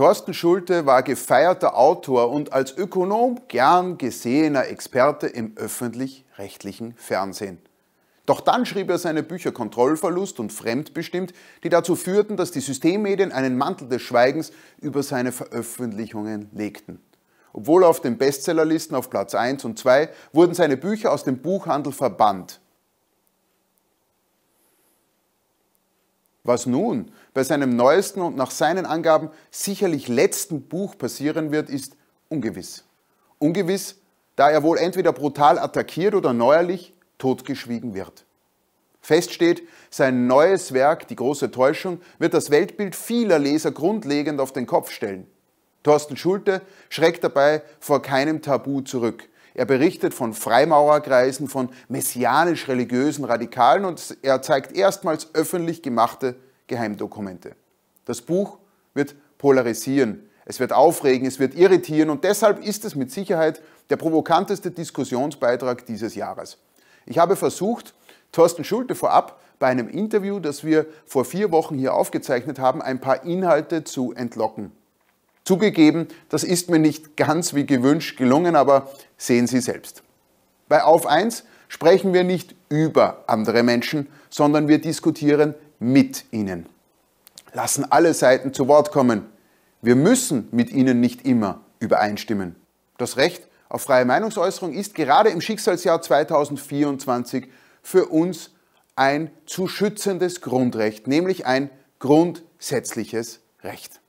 Thorsten Schulte war gefeierter Autor und als Ökonom gern gesehener Experte im öffentlich-rechtlichen Fernsehen. Doch dann schrieb er seine Bücher Kontrollverlust und Fremdbestimmt, die dazu führten, dass die Systemmedien einen Mantel des Schweigens über seine Veröffentlichungen legten. Obwohl auf den Bestsellerlisten auf Platz 1 und 2 wurden seine Bücher aus dem Buchhandel verbannt. was nun bei seinem neuesten und nach seinen Angaben sicherlich letzten Buch passieren wird, ist ungewiss. Ungewiss, da er wohl entweder brutal attackiert oder neuerlich totgeschwiegen wird. Fest steht, sein neues Werk, Die große Täuschung, wird das Weltbild vieler Leser grundlegend auf den Kopf stellen. Thorsten Schulte schreckt dabei vor keinem Tabu zurück. Er berichtet von Freimaurerkreisen, von messianisch-religiösen Radikalen und er zeigt erstmals öffentlich gemachte Geheimdokumente. Das Buch wird polarisieren, es wird aufregen, es wird irritieren und deshalb ist es mit Sicherheit der provokanteste Diskussionsbeitrag dieses Jahres. Ich habe versucht, Thorsten Schulte vorab bei einem Interview, das wir vor vier Wochen hier aufgezeichnet haben, ein paar Inhalte zu entlocken. Zugegeben, das ist mir nicht ganz wie gewünscht gelungen, aber sehen Sie selbst. Bei Auf 1 sprechen wir nicht über andere Menschen, sondern wir diskutieren mit ihnen. Lassen alle Seiten zu Wort kommen. Wir müssen mit ihnen nicht immer übereinstimmen. Das Recht auf freie Meinungsäußerung ist gerade im Schicksalsjahr 2024 für uns ein zu schützendes Grundrecht, nämlich ein grundsätzliches Recht.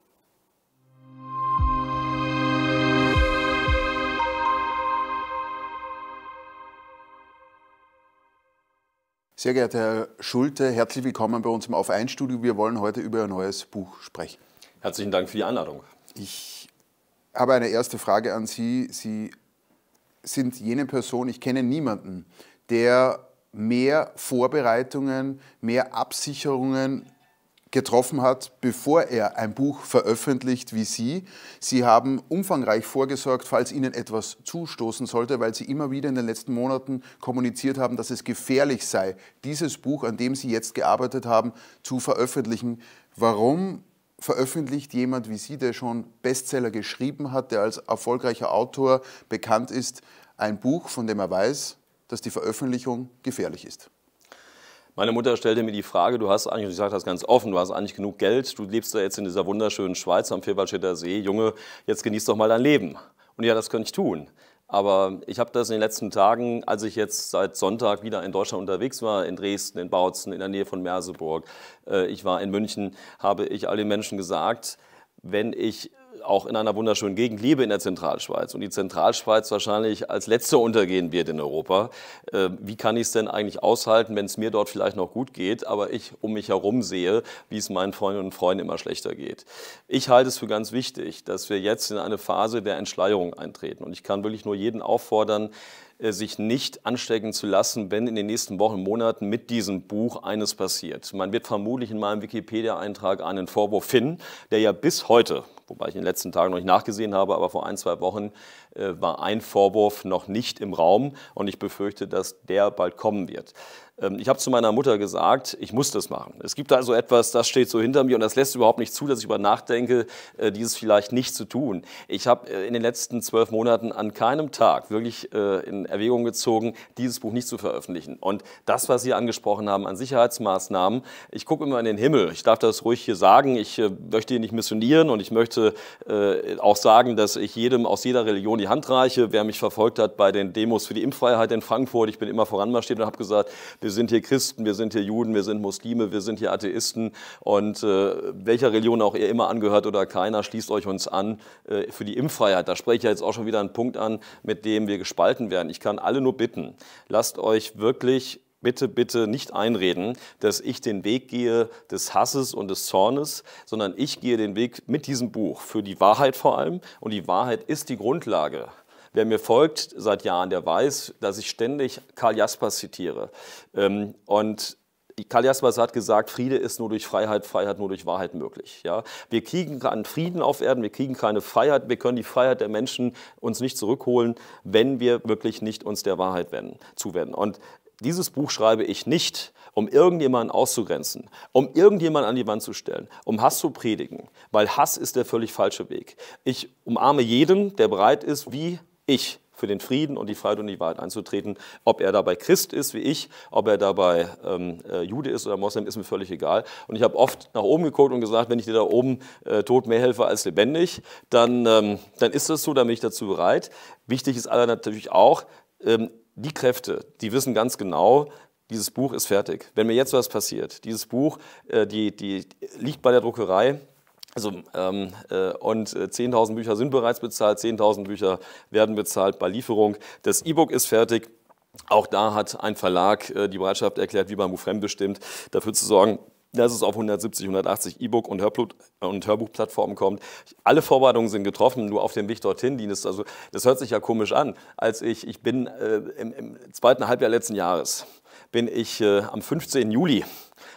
Sehr geehrter Herr Schulte, herzlich willkommen bei uns im Auf-Ein-Studio. Wir wollen heute über Ihr neues Buch sprechen. Herzlichen Dank für die Einladung. Ich habe eine erste Frage an Sie. Sie sind jene Person, ich kenne niemanden, der mehr Vorbereitungen, mehr Absicherungen getroffen hat, bevor er ein Buch veröffentlicht wie Sie. Sie haben umfangreich vorgesorgt, falls Ihnen etwas zustoßen sollte, weil Sie immer wieder in den letzten Monaten kommuniziert haben, dass es gefährlich sei, dieses Buch, an dem Sie jetzt gearbeitet haben, zu veröffentlichen. Warum veröffentlicht jemand wie Sie, der schon Bestseller geschrieben hat, der als erfolgreicher Autor bekannt ist, ein Buch, von dem er weiß, dass die Veröffentlichung gefährlich ist? Meine Mutter stellte mir die Frage, du hast eigentlich, und ich sage das ganz offen, du hast eigentlich genug Geld, du lebst da jetzt in dieser wunderschönen Schweiz am Vierwaldstätter See, Junge, jetzt genieß doch mal dein Leben. Und ja, das könnte ich tun. Aber ich habe das in den letzten Tagen, als ich jetzt seit Sonntag wieder in Deutschland unterwegs war, in Dresden, in Bautzen, in der Nähe von Merseburg, äh, ich war in München, habe ich all den Menschen gesagt, wenn ich auch in einer wunderschönen Gegend liebe in der Zentralschweiz und die Zentralschweiz wahrscheinlich als letzte untergehen wird in Europa. Äh, wie kann ich es denn eigentlich aushalten, wenn es mir dort vielleicht noch gut geht, aber ich um mich herum sehe, wie es meinen Freundinnen und Freunden immer schlechter geht? Ich halte es für ganz wichtig, dass wir jetzt in eine Phase der Entschleierung eintreten. Und ich kann wirklich nur jeden auffordern, äh, sich nicht anstecken zu lassen, wenn in den nächsten Wochen, Monaten mit diesem Buch eines passiert. Man wird vermutlich in meinem Wikipedia-Eintrag einen Vorwurf finden, der ja bis heute, wobei ich in den letzten Tagen noch nicht nachgesehen habe, aber vor ein, zwei Wochen äh, war ein Vorwurf noch nicht im Raum und ich befürchte, dass der bald kommen wird. Ähm, ich habe zu meiner Mutter gesagt, ich muss das machen. Es gibt also etwas, das steht so hinter mir und das lässt überhaupt nicht zu, dass ich über nachdenke, äh, dieses vielleicht nicht zu tun. Ich habe äh, in den letzten zwölf Monaten an keinem Tag wirklich äh, in Erwägung gezogen, dieses Buch nicht zu veröffentlichen. Und das, was Sie angesprochen haben an Sicherheitsmaßnahmen, ich gucke immer in den Himmel. Ich darf das ruhig hier sagen. Ich möchte hier nicht missionieren und ich möchte auch sagen, dass ich jedem aus jeder Religion die Hand reiche. Wer mich verfolgt hat bei den Demos für die Impffreiheit in Frankfurt, ich bin immer voranmarschiert und habe gesagt, wir wir sind hier Christen, wir sind hier Juden, wir sind Muslime, wir sind hier Atheisten und äh, welcher Religion auch ihr immer angehört oder keiner, schließt euch uns an äh, für die Impffreiheit. Da spreche ich jetzt auch schon wieder einen Punkt an, mit dem wir gespalten werden. Ich kann alle nur bitten, lasst euch wirklich bitte, bitte nicht einreden, dass ich den Weg gehe des Hasses und des Zornes, sondern ich gehe den Weg mit diesem Buch für die Wahrheit vor allem. Und die Wahrheit ist die Grundlage Wer mir folgt seit Jahren, der weiß, dass ich ständig Karl Jaspers zitiere. Ähm, und Karl Jaspers hat gesagt, Friede ist nur durch Freiheit, Freiheit nur durch Wahrheit möglich. Ja? Wir kriegen keinen Frieden auf Erden, wir kriegen keine Freiheit, wir können die Freiheit der Menschen uns nicht zurückholen, wenn wir wirklich nicht uns der Wahrheit wenden, zuwenden. Und dieses Buch schreibe ich nicht, um irgendjemanden auszugrenzen, um irgendjemanden an die Wand zu stellen, um Hass zu predigen, weil Hass ist der völlig falsche Weg. Ich umarme jeden, der bereit ist, wie ich für den Frieden und die Freiheit und die Wahrheit einzutreten. Ob er dabei Christ ist wie ich, ob er dabei ähm, äh, Jude ist oder Moslem, ist mir völlig egal. Und ich habe oft nach oben geguckt und gesagt, wenn ich dir da oben äh, tot mehr helfe als lebendig, dann, ähm, dann ist das so, dann bin ich dazu bereit. Wichtig ist aber natürlich auch, ähm, die Kräfte, die wissen ganz genau, dieses Buch ist fertig. Wenn mir jetzt was passiert, dieses Buch, äh, die, die liegt bei der Druckerei, also, ähm, äh, und 10.000 äh, Bücher sind bereits bezahlt, 10.000 Bücher werden bezahlt bei Lieferung. Das E-Book ist fertig. Auch da hat ein Verlag äh, die Bereitschaft erklärt, wie beim Bufrem bestimmt, dafür zu sorgen, dass es auf 170, 180 E-Book und, und Hörbuchplattformen kommt. Alle Vorbereitungen sind getroffen, nur auf dem Weg dorthin dient es. Also, das hört sich ja komisch an. Als ich, ich bin äh, im, im, zweiten Halbjahr letzten Jahres, bin ich äh, am 15. Juli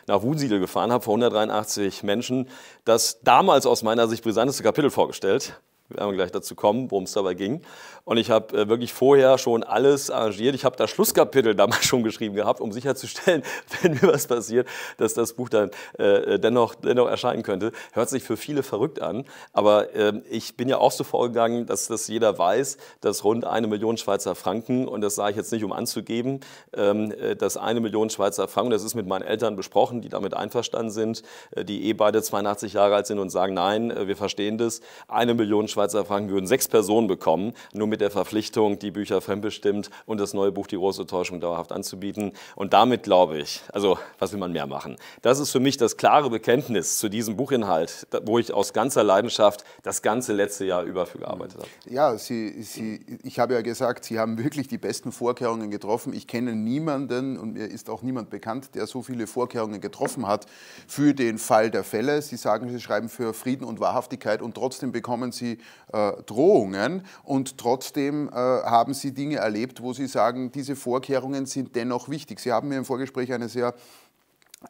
nach Wunsiedel gefahren habe, vor 183 Menschen, das damals aus meiner Sicht brisanteste Kapitel vorgestellt werden wir gleich dazu kommen, worum es dabei ging. Und ich habe äh, wirklich vorher schon alles arrangiert. Ich habe das Schlusskapitel damals schon geschrieben gehabt, um sicherzustellen, wenn mir was passiert, dass das Buch dann äh, äh, dennoch, dennoch erscheinen könnte. Hört sich für viele verrückt an, aber äh, ich bin ja auch so vorgegangen, dass das jeder weiß, dass rund eine Million Schweizer Franken, und das sage ich jetzt nicht, um anzugeben, ähm, äh, dass eine Million Schweizer Franken, das ist mit meinen Eltern besprochen, die damit einverstanden sind, äh, die eh beide 82 Jahre alt sind und sagen, nein, wir verstehen das, eine Million Schweizer Schweizer Franken würden sechs Personen bekommen, nur mit der Verpflichtung, die Bücher fremdbestimmt und das neue Buch Die große Täuschung dauerhaft anzubieten. Und damit glaube ich, also was will man mehr machen? Das ist für mich das klare Bekenntnis zu diesem Buchinhalt, wo ich aus ganzer Leidenschaft das ganze letzte Jahr über für gearbeitet habe. Ja, Sie, Sie, ich habe ja gesagt, Sie haben wirklich die besten Vorkehrungen getroffen. Ich kenne niemanden und mir ist auch niemand bekannt, der so viele Vorkehrungen getroffen hat für den Fall der Fälle. Sie sagen, Sie schreiben für Frieden und Wahrhaftigkeit und trotzdem bekommen Sie äh, Drohungen und trotzdem äh, haben Sie Dinge erlebt, wo Sie sagen, diese Vorkehrungen sind dennoch wichtig. Sie haben mir im Vorgespräch eine sehr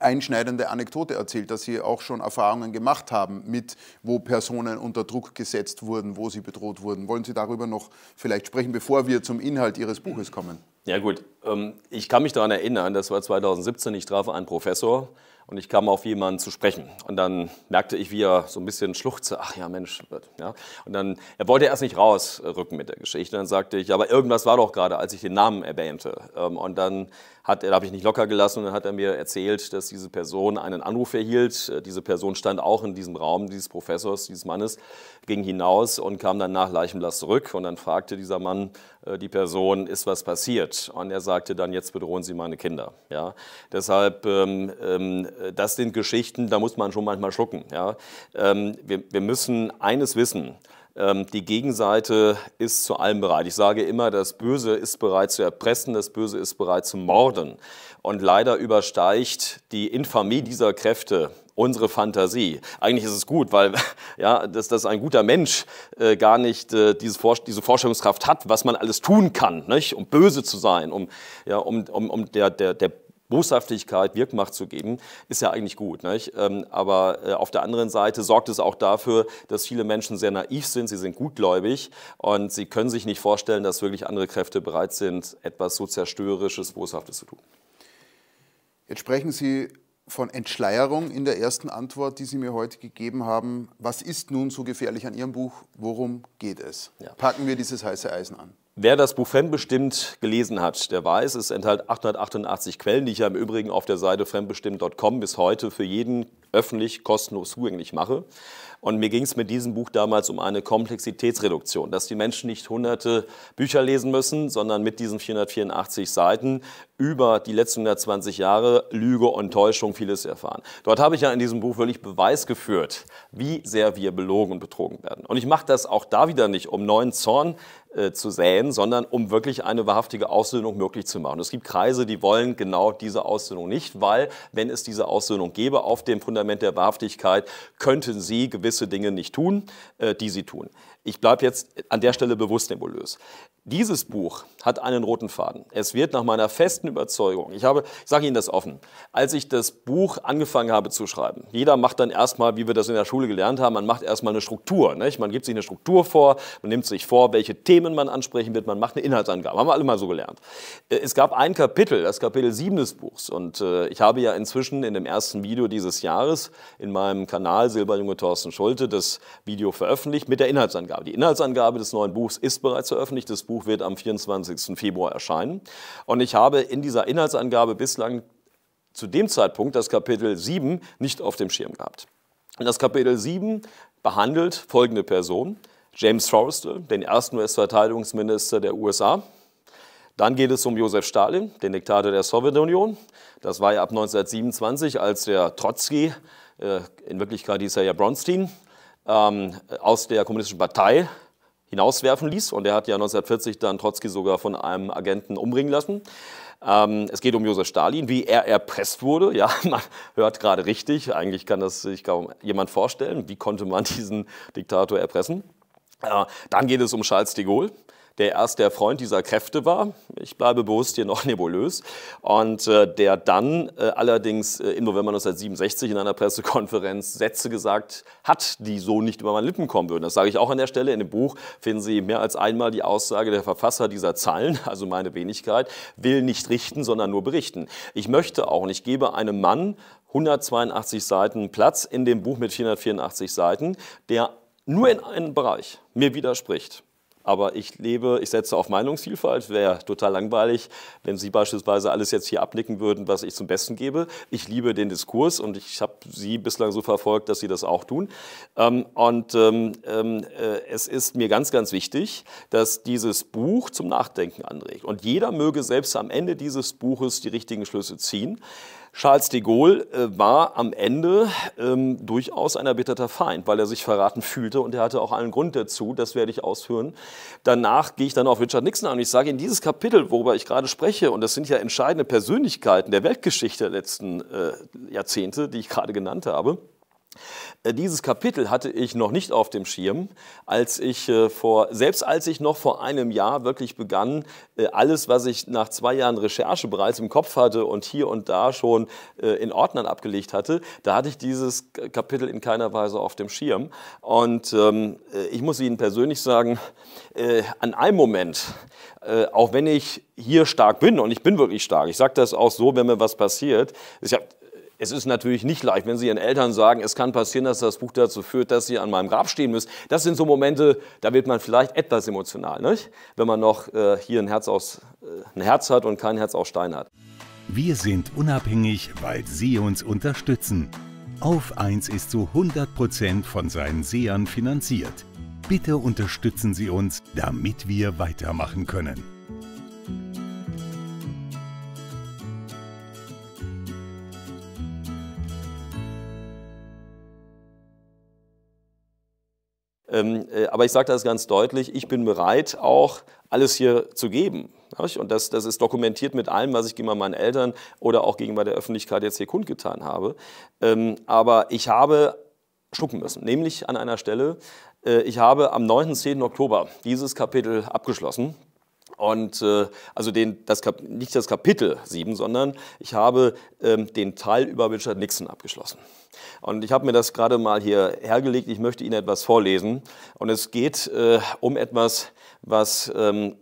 einschneidende Anekdote erzählt, dass Sie auch schon Erfahrungen gemacht haben mit, wo Personen unter Druck gesetzt wurden, wo sie bedroht wurden. Wollen Sie darüber noch vielleicht sprechen, bevor wir zum Inhalt Ihres Buches kommen? Ja gut, ähm, ich kann mich daran erinnern, das war 2017, ich traf einen Professor, und ich kam auf jemanden zu sprechen. Und dann merkte ich, wie er so ein bisschen schluchzte. Ach ja, Mensch. Ja. Und dann, er wollte erst nicht rausrücken mit der Geschichte. Und dann sagte ich, aber irgendwas war doch gerade, als ich den Namen erwähnte. Ähm, und dann hat er, äh, da habe ich nicht locker gelassen und dann hat er mir erzählt, dass diese Person einen Anruf erhielt. Äh, diese Person stand auch in diesem Raum dieses Professors, dieses Mannes, ging hinaus und kam dann nach Leichenblas zurück und dann fragte dieser Mann äh, die Person, ist was passiert? Und er sagte dann, jetzt bedrohen Sie meine Kinder. Ja? Deshalb, ähm, ähm, das sind Geschichten, da muss man schon manchmal schlucken. Ja? Ähm, wir, wir müssen eines wissen, ähm, die Gegenseite ist zu allem bereit. Ich sage immer, das Böse ist bereit zu erpressen, das Böse ist bereit zu morden. Und leider übersteigt die Infamie dieser Kräfte unsere Fantasie. Eigentlich ist es gut, weil ja, dass, dass ein guter Mensch äh, gar nicht äh, diese, Vor diese Vorstellungskraft hat, was man alles tun kann, nicht? um böse zu sein, um, ja, um, um, um der, der, der Boshaftigkeit Wirkmacht zu geben, ist ja eigentlich gut. Ähm, aber äh, auf der anderen Seite sorgt es auch dafür, dass viele Menschen sehr naiv sind, sie sind gutgläubig und sie können sich nicht vorstellen, dass wirklich andere Kräfte bereit sind, etwas so zerstörerisches, boshaftes zu tun. Jetzt sprechen Sie von Entschleierung in der ersten Antwort, die Sie mir heute gegeben haben. Was ist nun so gefährlich an Ihrem Buch? Worum geht es? Ja. Packen wir dieses heiße Eisen an. Wer das Buch Fremdbestimmt gelesen hat, der weiß, es enthält 888 Quellen, die ich ja im Übrigen auf der Seite fremdbestimmt.com bis heute für jeden öffentlich kostenlos zugänglich mache. Und mir ging es mit diesem Buch damals um eine Komplexitätsreduktion, dass die Menschen nicht hunderte Bücher lesen müssen, sondern mit diesen 484 Seiten über die letzten 120 Jahre Lüge und Täuschung vieles erfahren. Dort habe ich ja in diesem Buch wirklich Beweis geführt, wie sehr wir belogen und betrogen werden. Und ich mache das auch da wieder nicht, um neuen Zorn äh, zu säen, sondern um wirklich eine wahrhaftige Aussöhnung möglich zu machen. Es gibt Kreise, die wollen genau diese Aussöhnung nicht, weil wenn es diese Aussöhnung gäbe auf dem Fundament der Wahrhaftigkeit, könnten sie gewisse Dinge nicht tun, äh, die sie tun. Ich bleibe jetzt an der Stelle bewusst nebulös. Dieses Buch hat einen roten Faden. Es wird nach meiner festen Überzeugung, ich habe, ich sage Ihnen das offen, als ich das Buch angefangen habe zu schreiben, jeder macht dann erstmal, wie wir das in der Schule gelernt haben, man macht erstmal eine Struktur. Nicht? Man gibt sich eine Struktur vor, man nimmt sich vor, welche Themen man ansprechen wird, man macht eine Inhaltsangabe. Haben wir alle mal so gelernt. Äh, es gab ein Kapitel, das Kapitel 7 des Buchs. Und äh, ich habe ja inzwischen in dem ersten Video dieses Jahres in meinem Kanal Silberjunge Thorsten Schulte das Video veröffentlicht mit der Inhaltsangabe. Die Inhaltsangabe des neuen Buchs ist bereits veröffentlicht. Das Buch Buch wird am 24. Februar erscheinen. Und ich habe in dieser Inhaltsangabe bislang zu dem Zeitpunkt das Kapitel 7 nicht auf dem Schirm gehabt. Und das Kapitel 7 behandelt folgende Person, James Forrester, den ersten US-Verteidigungsminister der USA. Dann geht es um Josef Stalin, den Diktator der Sowjetunion. Das war ja ab 1927, als der Trotzki, äh, in Wirklichkeit hieß er ja Bronstein, ähm, aus der Kommunistischen Partei hinauswerfen ließ. Und er hat ja 1940 dann Trotzki sogar von einem Agenten umbringen lassen. Ähm, es geht um Josef Stalin, wie er erpresst wurde. Ja, man hört gerade richtig. Eigentlich kann das sich kaum jemand vorstellen. Wie konnte man diesen Diktator erpressen? Äh, dann geht es um Charles de Gaulle, der erst der Freund dieser Kräfte war, ich bleibe bewusst hier noch nebulös, und äh, der dann äh, allerdings äh, im November 1967 in einer Pressekonferenz Sätze gesagt hat, die so nicht über meine Lippen kommen würden. Das sage ich auch an der Stelle. In dem Buch finden Sie mehr als einmal die Aussage der Verfasser dieser Zeilen, also meine Wenigkeit, will nicht richten, sondern nur berichten. Ich möchte auch und ich gebe einem Mann 182 Seiten Platz in dem Buch mit 484 Seiten, der nur in einem Bereich mir widerspricht. Aber ich lebe, ich setze auf Meinungsvielfalt. Wäre total langweilig, wenn Sie beispielsweise alles jetzt hier abnicken würden, was ich zum Besten gebe. Ich liebe den Diskurs und ich habe Sie bislang so verfolgt, dass Sie das auch tun. Ähm, und ähm, ähm, äh, es ist mir ganz, ganz wichtig, dass dieses Buch zum Nachdenken anregt. Und jeder möge selbst am Ende dieses Buches die richtigen Schlüsse ziehen. Charles de Gaulle äh, war am Ende ähm, durchaus ein erbitterter Feind, weil er sich verraten fühlte und er hatte auch allen Grund dazu, das werde ich ausführen. Danach gehe ich dann auf Richard Nixon an und ich sage, in dieses Kapitel, worüber ich gerade spreche, und das sind ja entscheidende Persönlichkeiten der Weltgeschichte der letzten äh, Jahrzehnte, die ich gerade genannt habe, äh, dieses Kapitel hatte ich noch nicht auf dem Schirm, als ich äh, vor, selbst als ich noch vor einem Jahr wirklich begann, äh, alles, was ich nach zwei Jahren Recherche bereits im Kopf hatte und hier und da schon in Ordnern abgelegt hatte, da hatte ich dieses Kapitel in keiner Weise auf dem Schirm. Und ähm, ich muss Ihnen persönlich sagen, an einem Moment, auch wenn ich hier stark bin und ich bin wirklich stark. Ich sage das auch so, wenn mir was passiert. Ich habe es ist natürlich nicht leicht, wenn Sie Ihren Eltern sagen, es kann passieren, dass das Buch dazu führt, dass Sie an meinem Grab stehen müssen. Das sind so Momente, da wird man vielleicht etwas emotional, nicht? wenn man noch äh, hier ein Herz, aus, äh, ein Herz hat und kein Herz aus Stein hat. Wir sind unabhängig, weil Sie uns unterstützen. Auf 1 ist zu 100% von seinen Sehern finanziert. Bitte unterstützen Sie uns, damit wir weitermachen können. Ähm, äh, aber ich sage das ganz deutlich, ich bin bereit, auch alles hier zu geben. Und das, das ist dokumentiert mit allem, was ich gegenüber meinen Eltern oder auch gegenüber der Öffentlichkeit jetzt hier kundgetan habe. Ähm, aber ich habe schlucken müssen, nämlich an einer Stelle, äh, ich habe am 9.10. Oktober dieses Kapitel abgeschlossen. Und äh, also den, das Kap nicht das Kapitel 7, sondern ich habe ähm, den Teil über Richard Nixon abgeschlossen. Und ich habe mir das gerade mal hier hergelegt. Ich möchte Ihnen etwas vorlesen. Und es geht äh, um etwas, was ähm,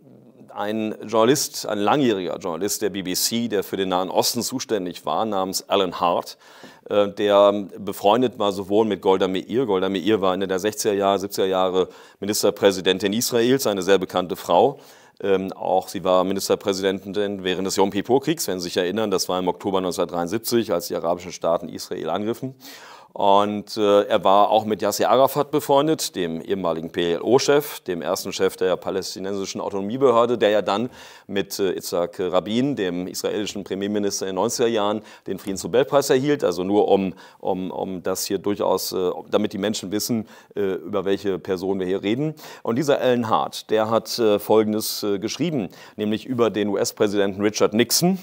ein Journalist, ein langjähriger Journalist der BBC, der für den Nahen Osten zuständig war, namens Alan Hart, äh, der ähm, befreundet war sowohl mit Golda Meir. Golda Meir war Ende der 60er Jahre, 70er Jahre Ministerpräsidentin Israels, eine sehr bekannte Frau. Ähm, auch sie war Ministerpräsidentin während des Yom Kippur-Kriegs, wenn Sie sich erinnern. Das war im Oktober 1973, als die arabischen Staaten Israel angriffen. Und äh, er war auch mit Yasser Arafat befreundet, dem ehemaligen PLO-Chef, dem ersten Chef der palästinensischen Autonomiebehörde, der ja dann mit äh, Itzhak Rabin, dem israelischen Premierminister in den 90er Jahren, den Friedensnobelpreis erhielt. Also nur um, um, um das hier durchaus, äh, damit die Menschen wissen, äh, über welche Person wir hier reden. Und dieser Alan Hart, der hat äh, Folgendes äh, geschrieben, nämlich über den US-Präsidenten Richard Nixon.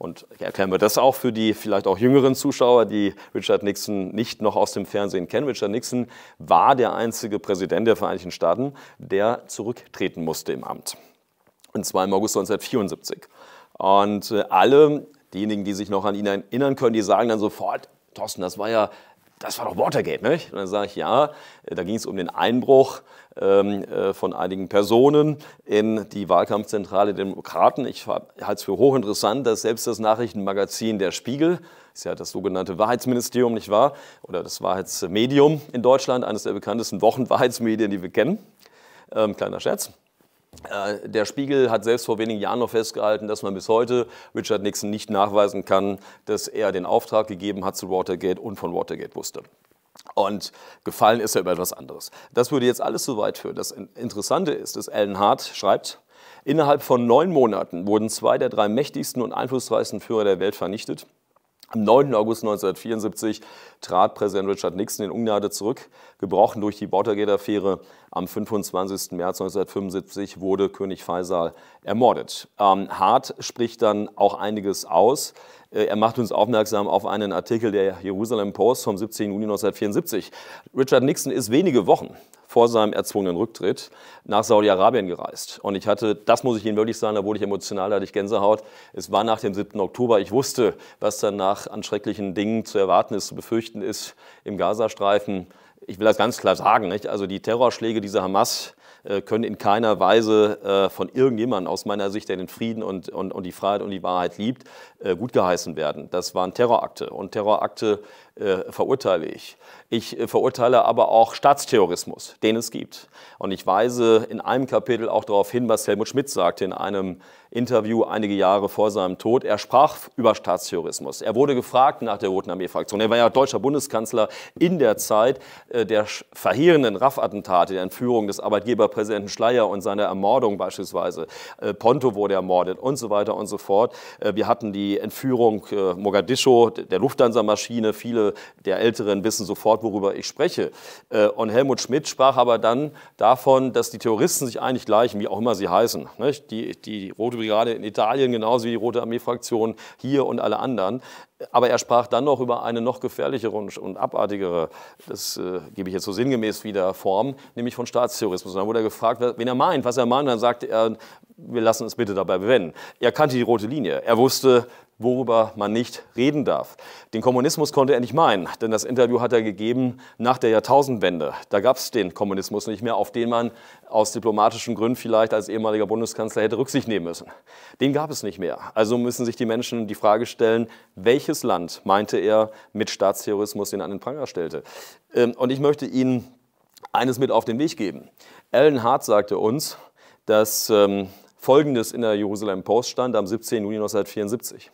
Und erklären wir das auch für die vielleicht auch jüngeren Zuschauer, die Richard Nixon nicht noch aus dem Fernsehen kennen. Richard Nixon war der einzige Präsident der Vereinigten Staaten, der zurücktreten musste im Amt. Und zwar im August 1974. Und äh, alle, diejenigen, die sich noch an ihn erinnern können, die sagen dann sofort, Thorsten, das war ja das war doch Watergate, nicht? Und dann sage ich, ja, äh, da ging es um den Einbruch ähm, äh, von einigen Personen in die Wahlkampfzentrale Demokraten. Ich halte es für hochinteressant, dass selbst das Nachrichtenmagazin Der Spiegel, das ist ja das sogenannte Wahrheitsministerium, nicht wahr? Oder das Wahrheitsmedium in Deutschland, eines der bekanntesten Wochenwahrheitsmedien, die wir kennen. Ähm, kleiner Scherz. Äh, der Spiegel hat selbst vor wenigen Jahren noch festgehalten, dass man bis heute Richard Nixon nicht nachweisen kann, dass er den Auftrag gegeben hat zu Watergate und von Watergate wusste. Und gefallen ist er über etwas anderes. Das würde jetzt alles so weit führen. Das Interessante ist, dass Alan Hart schreibt, innerhalb von neun Monaten wurden zwei der drei mächtigsten und einflussreichsten Führer der Welt vernichtet. Am 9. August 1974 trat Präsident Richard Nixon in Ungnade zurück gebrochen durch die Watergate-Affäre. Am 25. März 1975 wurde König Faisal ermordet. Ähm, Hart spricht dann auch einiges aus. Äh, er macht uns aufmerksam auf einen Artikel der Jerusalem Post vom 17. Juni 1974. Richard Nixon ist wenige Wochen vor seinem erzwungenen Rücktritt nach Saudi-Arabien gereist. Und ich hatte, das muss ich Ihnen wirklich sagen, da wurde ich emotional, da hatte ich Gänsehaut. Es war nach dem 7. Oktober. Ich wusste, was danach an schrecklichen Dingen zu erwarten ist, zu befürchten ist im Gazastreifen ich will das ganz klar sagen, nicht? also die Terrorschläge dieser Hamas äh, können in keiner Weise äh, von irgendjemandem aus meiner Sicht, der den Frieden und, und, und die Freiheit und die Wahrheit liebt, äh, gut geheißen werden. Das waren Terrorakte und Terrorakte äh, verurteile ich. Ich äh, verurteile aber auch Staatsterrorismus, den es gibt. Und ich weise in einem Kapitel auch darauf hin, was Helmut Schmidt sagte in einem Interview einige Jahre vor seinem Tod. Er sprach über Staatsterrorismus. Er wurde gefragt nach der Roten Armee-Fraktion. Er war ja deutscher Bundeskanzler in der Zeit äh, der verheerenden RAF-Attentate, der Entführung des Arbeitgeberpräsidenten Schleier und seiner Ermordung beispielsweise. Äh, Ponto wurde ermordet und so weiter und so fort. Äh, wir hatten die die Entführung äh, Mogadischu, der Lufthansa-Maschine. Viele der Älteren wissen sofort, worüber ich spreche. Äh, und Helmut Schmidt sprach aber dann davon, dass die Terroristen sich eigentlich gleichen, wie auch immer sie heißen. Nicht? Die, die Rote Brigade in Italien genauso wie die Rote Armee-Fraktion hier und alle anderen. Aber er sprach dann noch über eine noch gefährlichere und abartigere, das äh, gebe ich jetzt so sinngemäß wieder, Form, nämlich von Staatsterrorismus. Und dann wurde er gefragt, wen er meint, was er meint. Und dann sagte er, wir lassen es bitte dabei bewenden. Er kannte die rote Linie. Er wusste, worüber man nicht reden darf. Den Kommunismus konnte er nicht meinen, denn das Interview hat er gegeben nach der Jahrtausendwende. Da gab es den Kommunismus nicht mehr, auf den man aus diplomatischen Gründen vielleicht als ehemaliger Bundeskanzler hätte Rücksicht nehmen müssen. Den gab es nicht mehr. Also müssen sich die Menschen die Frage stellen, welches Land meinte er mit Staatsterrorismus, den er an den Pranger stellte. Ähm, und ich möchte Ihnen eines mit auf den Weg geben. Alan Hart sagte uns, dass ähm, Folgendes in der Jerusalem Post stand am 17. Juni 1974.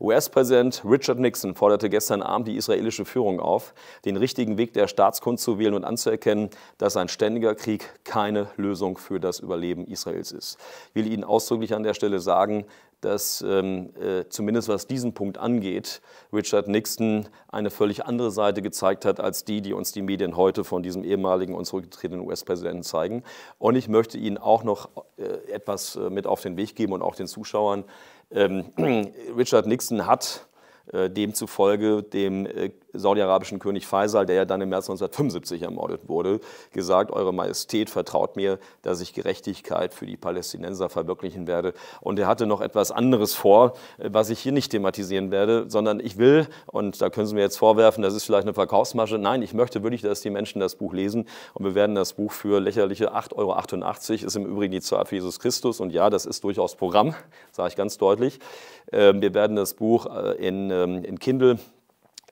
US-Präsident Richard Nixon forderte gestern Abend die israelische Führung auf, den richtigen Weg der Staatskunst zu wählen und anzuerkennen, dass ein ständiger Krieg keine Lösung für das Überleben Israels ist. Ich will Ihnen ausdrücklich an der Stelle sagen, dass ähm, äh, zumindest was diesen Punkt angeht, Richard Nixon eine völlig andere Seite gezeigt hat als die, die uns die Medien heute von diesem ehemaligen und zurückgetretenen US-Präsidenten zeigen. Und ich möchte Ihnen auch noch äh, etwas äh, mit auf den Weg geben und auch den Zuschauern. Ähm, Richard Nixon hat äh, demzufolge dem äh, saudi-arabischen König Faisal, der ja dann im März 1975 ermordet wurde, gesagt, Eure Majestät vertraut mir, dass ich Gerechtigkeit für die Palästinenser verwirklichen werde. Und er hatte noch etwas anderes vor, äh, was ich hier nicht thematisieren werde, sondern ich will, und da können Sie mir jetzt vorwerfen, das ist vielleicht eine Verkaufsmasche, nein, ich möchte wirklich, dass die Menschen das Buch lesen und wir werden das Buch für lächerliche 8,88 Euro, ist im Übrigen die Zahl für Jesus Christus und ja, das ist durchaus Programm, sage ich ganz deutlich. Ähm, wir werden das Buch äh, in, ähm, in Kindle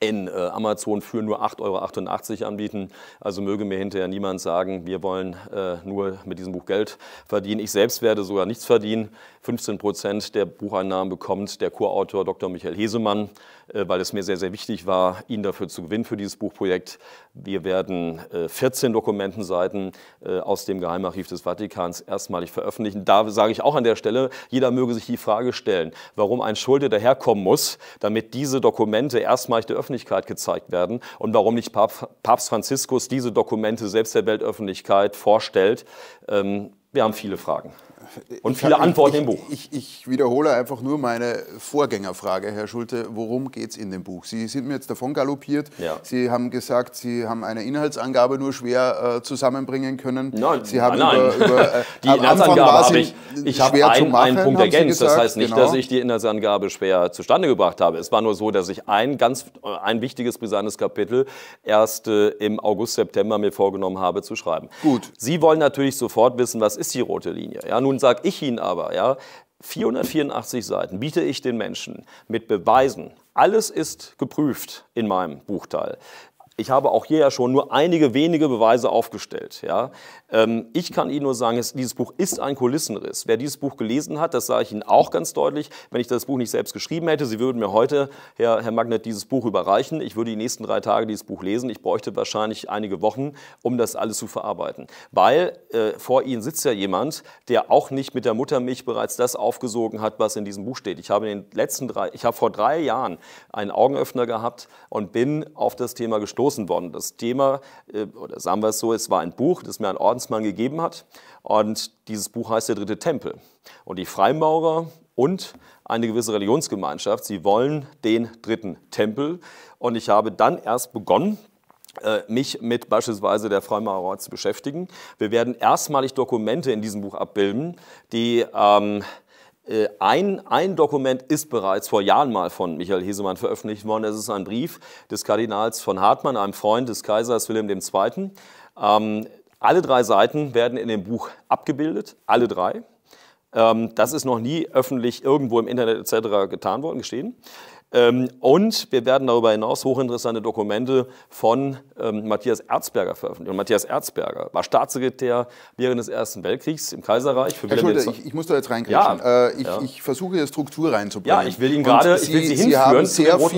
in äh, Amazon für nur 8,88 Euro anbieten. Also möge mir hinterher niemand sagen, wir wollen äh, nur mit diesem Buch Geld verdienen. Ich selbst werde sogar nichts verdienen. 15 Prozent der Bucheinnahmen bekommt der Co-Autor Dr. Michael Hesemann, äh, weil es mir sehr, sehr wichtig war, ihn dafür zu gewinnen für dieses Buchprojekt. Wir werden äh, 14 Dokumentenseiten äh, aus dem Geheimarchiv des Vatikans erstmalig veröffentlichen. Da sage ich auch an der Stelle, jeder möge sich die Frage stellen, warum ein Schulde daherkommen muss, damit diese Dokumente erstmalig der Öffentlichkeit Öffentlichkeit gezeigt werden und warum nicht Papst Franziskus diese Dokumente selbst der Weltöffentlichkeit vorstellt. Ähm, wir haben viele Fragen. Und viele Antworten ich, im Buch. Ich, ich, wiederhole einfach nur meine Vorgängerfrage, Herr Schulte. Worum geht es in dem Buch? Sie sind mir jetzt davon galoppiert. Ja. Sie haben gesagt, Sie haben eine Inhaltsangabe nur schwer äh, zusammenbringen können. Nein, Sie haben nein, über, nein. Über, äh, die Inhaltsangabe habe ich, ich habe ein, machen, einen Punkt ergänzt. das heißt nicht, genau. dass ich die Inhaltsangabe schwer zustande gebracht habe. Es war nur so, dass ich ein ganz äh, ein wichtiges, brisantes Kapitel erst äh, im August, September mir vorgenommen habe zu schreiben. Gut. Sie wollen natürlich sofort wissen, was ist die rote Linie? Ja, nun sage ich Ihnen aber, ja, 484 Seiten biete ich den Menschen mit Beweisen. Alles ist geprüft in meinem Buchteil. Ich habe auch hier ja schon nur einige wenige Beweise aufgestellt. Ja. Ähm, ich kann Ihnen nur sagen, dieses Buch ist ein Kulissenriss. Wer dieses Buch gelesen hat, das sage ich Ihnen auch ganz deutlich, wenn ich das Buch nicht selbst geschrieben hätte, Sie würden mir heute, Herr, Herr Magnet, dieses Buch überreichen. Ich würde die nächsten drei Tage dieses Buch lesen. Ich bräuchte wahrscheinlich einige Wochen, um das alles zu verarbeiten. Weil äh, vor Ihnen sitzt ja jemand, der auch nicht mit der Muttermilch bereits das aufgesogen hat, was in diesem Buch steht. Ich habe, in den letzten drei, ich habe vor drei Jahren einen Augenöffner gehabt und bin auf das Thema gestoßen gestoßen worden. Das Thema, äh, oder sagen wir es so, es war ein Buch, das mir ein Ordensmann gegeben hat. Und dieses Buch heißt Der dritte Tempel. Und die Freimaurer und eine gewisse Religionsgemeinschaft, sie wollen den dritten Tempel. Und ich habe dann erst begonnen, äh, mich mit beispielsweise der Freimaurer zu beschäftigen. Wir werden erstmalig Dokumente in diesem Buch abbilden, die ähm, äh, ein, ein Dokument ist bereits vor Jahren mal von Michael Hesemann veröffentlicht worden. Es ist ein Brief des Kardinals von Hartmann, einem Freund des Kaisers Wilhelm II. Ähm, alle drei Seiten werden in dem Buch abgebildet, alle drei. Ähm, das ist noch nie öffentlich irgendwo im Internet etc. getan worden, gestehen. Ähm, und wir werden darüber hinaus hochinteressante Dokumente von ähm, Matthias Erzberger veröffentlichen. Und Matthias Erzberger war Staatssekretär während des Ersten Weltkriegs im Kaiserreich. Für Herr Wilhelm Schulte, ich, ich, muss da jetzt reingreifen. Ja, äh, ich, ja. ich, versuche hier Struktur reinzubringen. Ja, ich will Ihnen gerade, Sie, ich will Sie, Sie hinführen. Sie haben sehr,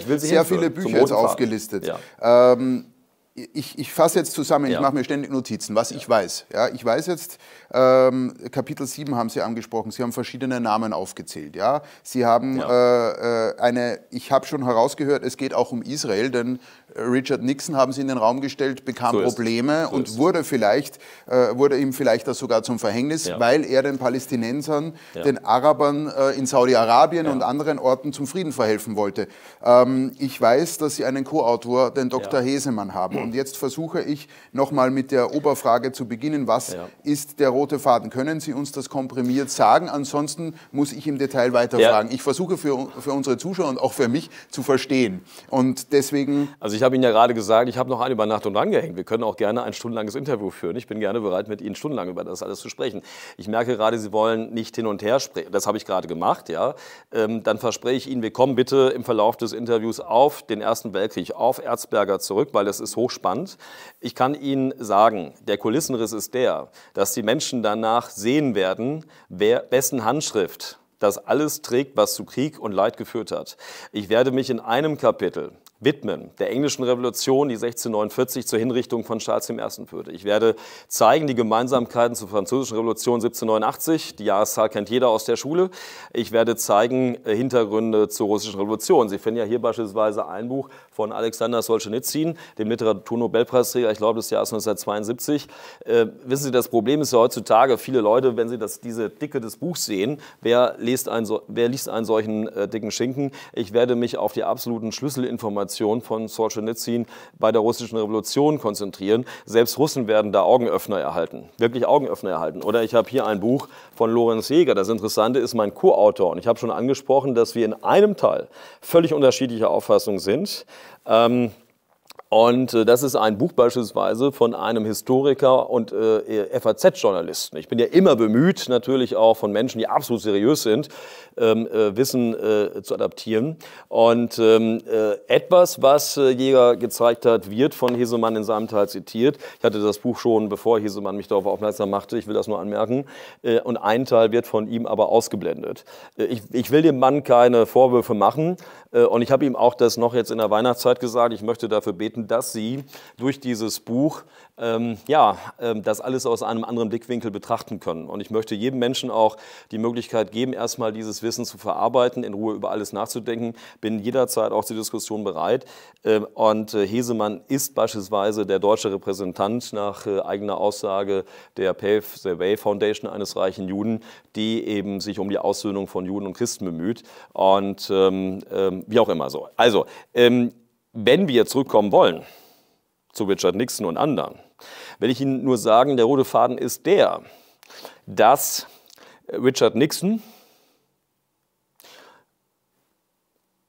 viele, sehr viele Bücher jetzt aufgelistet. Ja. Ähm, ich, ich fasse jetzt zusammen, ja. ich mache mir ständig Notizen, was ja. ich weiß. Ja, ich weiß jetzt, ähm, Kapitel 7 haben Sie angesprochen, Sie haben verschiedene Namen aufgezählt. Ja? Sie haben ja. Äh, äh eine, ich habe schon herausgehört, es geht auch um Israel, denn Richard Nixon haben sie in den Raum gestellt, bekam so Probleme so und wurde vielleicht, äh, wurde ihm vielleicht das sogar zum Verhängnis, ja. weil er den Palästinensern, ja. den Arabern äh, in Saudi-Arabien ja. und anderen Orten zum Frieden verhelfen wollte. Ähm, ich weiß, dass Sie einen Co-Autor, den Dr. Hesemann, haben. Und jetzt versuche ich nochmal mit der Oberfrage zu beginnen. Was ist der rote Faden? Können Sie uns das komprimiert sagen? Ansonsten muss ich im Detail weiterfragen. Ich versuche für, für unsere Zuschauer und auch für mich zu verstehen. Und deswegen also ich habe Ihnen ja gerade gesagt, ich habe noch eine Übernachtung drangehängt. Wir können auch gerne ein stundenlanges Interview führen. Ich bin gerne bereit, mit Ihnen stundenlang über das alles zu sprechen. Ich merke gerade, Sie wollen nicht hin und her sprechen. Das habe ich gerade gemacht, ja. Ähm, dann verspreche ich Ihnen, wir kommen bitte im Verlauf des Interviews auf den Ersten Weltkrieg, auf Erzberger zurück, weil das ist hochspannend. Ich kann Ihnen sagen, der Kulissenriss ist der, dass die Menschen danach sehen werden, wer wessen Handschrift das alles trägt, was zu Krieg und Leid geführt hat. Ich werde mich in einem Kapitel widmen, der englischen Revolution, die 1649 zur Hinrichtung von Charles I. führte. Ich werde zeigen die Gemeinsamkeiten zur französischen Revolution 1789, die Jahreszahl kennt jeder aus der Schule. Ich werde zeigen äh, Hintergründe zur russischen Revolution. Sie finden ja hier beispielsweise ein Buch von Alexander Solzhenitsyn, dem Literaturnobelpreisträger, ich glaube das Jahr 1972. Äh, wissen Sie, das Problem ist ja heutzutage, viele Leute, wenn sie das, diese Dicke des Buchs sehen, wer liest einen, wer liest einen solchen äh, dicken Schinken? Ich werde mich auf die absoluten Schlüsselinformationen Generation von Solzhenitsyn bei der russischen Revolution konzentrieren. Selbst Russen werden da Augenöffner erhalten, wirklich Augenöffner erhalten. Oder ich habe hier ein Buch von Lorenz Jäger. Das Interessante ist mein Co-Autor. Und ich habe schon angesprochen, dass wir in einem Teil völlig unterschiedlicher Auffassung sind. Ähm, und äh, das ist ein Buch beispielsweise von einem Historiker und äh, e-, FAZ-Journalisten. Ich bin ja immer bemüht, natürlich auch von Menschen, die absolut seriös sind, ähm, äh, Wissen äh, zu adaptieren. Und ähm, äh, etwas, was äh, Jäger gezeigt hat, wird von Hesemann in seinem Teil zitiert. Ich hatte das Buch schon, bevor Hesemann mich darauf aufmerksam machte. Ich will das nur anmerken. und ein Teil wird von ihm aber ausgeblendet. Ich, ich, will dem Mann keine Vorwürfe machen. und ich habe ihm auch das noch jetzt in der Weihnachtszeit gesagt. Ich möchte dafür beten, helfen, dass Sie durch dieses Buch ähm, ja, ähm, das alles aus einem anderen Blickwinkel betrachten können. Und ich möchte jedem Menschen auch die Möglichkeit geben, erstmal dieses Wissen zu verarbeiten, in Ruhe über alles nachzudenken. Bin jederzeit auch zur Diskussion bereit. Ähm, und äh, Hesemann ist beispielsweise der deutsche Repräsentant nach äh, eigener Aussage der Pave the Way Foundation eines reichen Juden, die eben sich um die Aussöhnung von Juden und Christen bemüht. Und ähm, ähm, wie auch immer so. Also, ähm, wenn wir zurückkommen wollen zu Richard Nixon und anderen, will ich Ihnen nur sagen, der rote Faden ist der, dass Richard Nixon,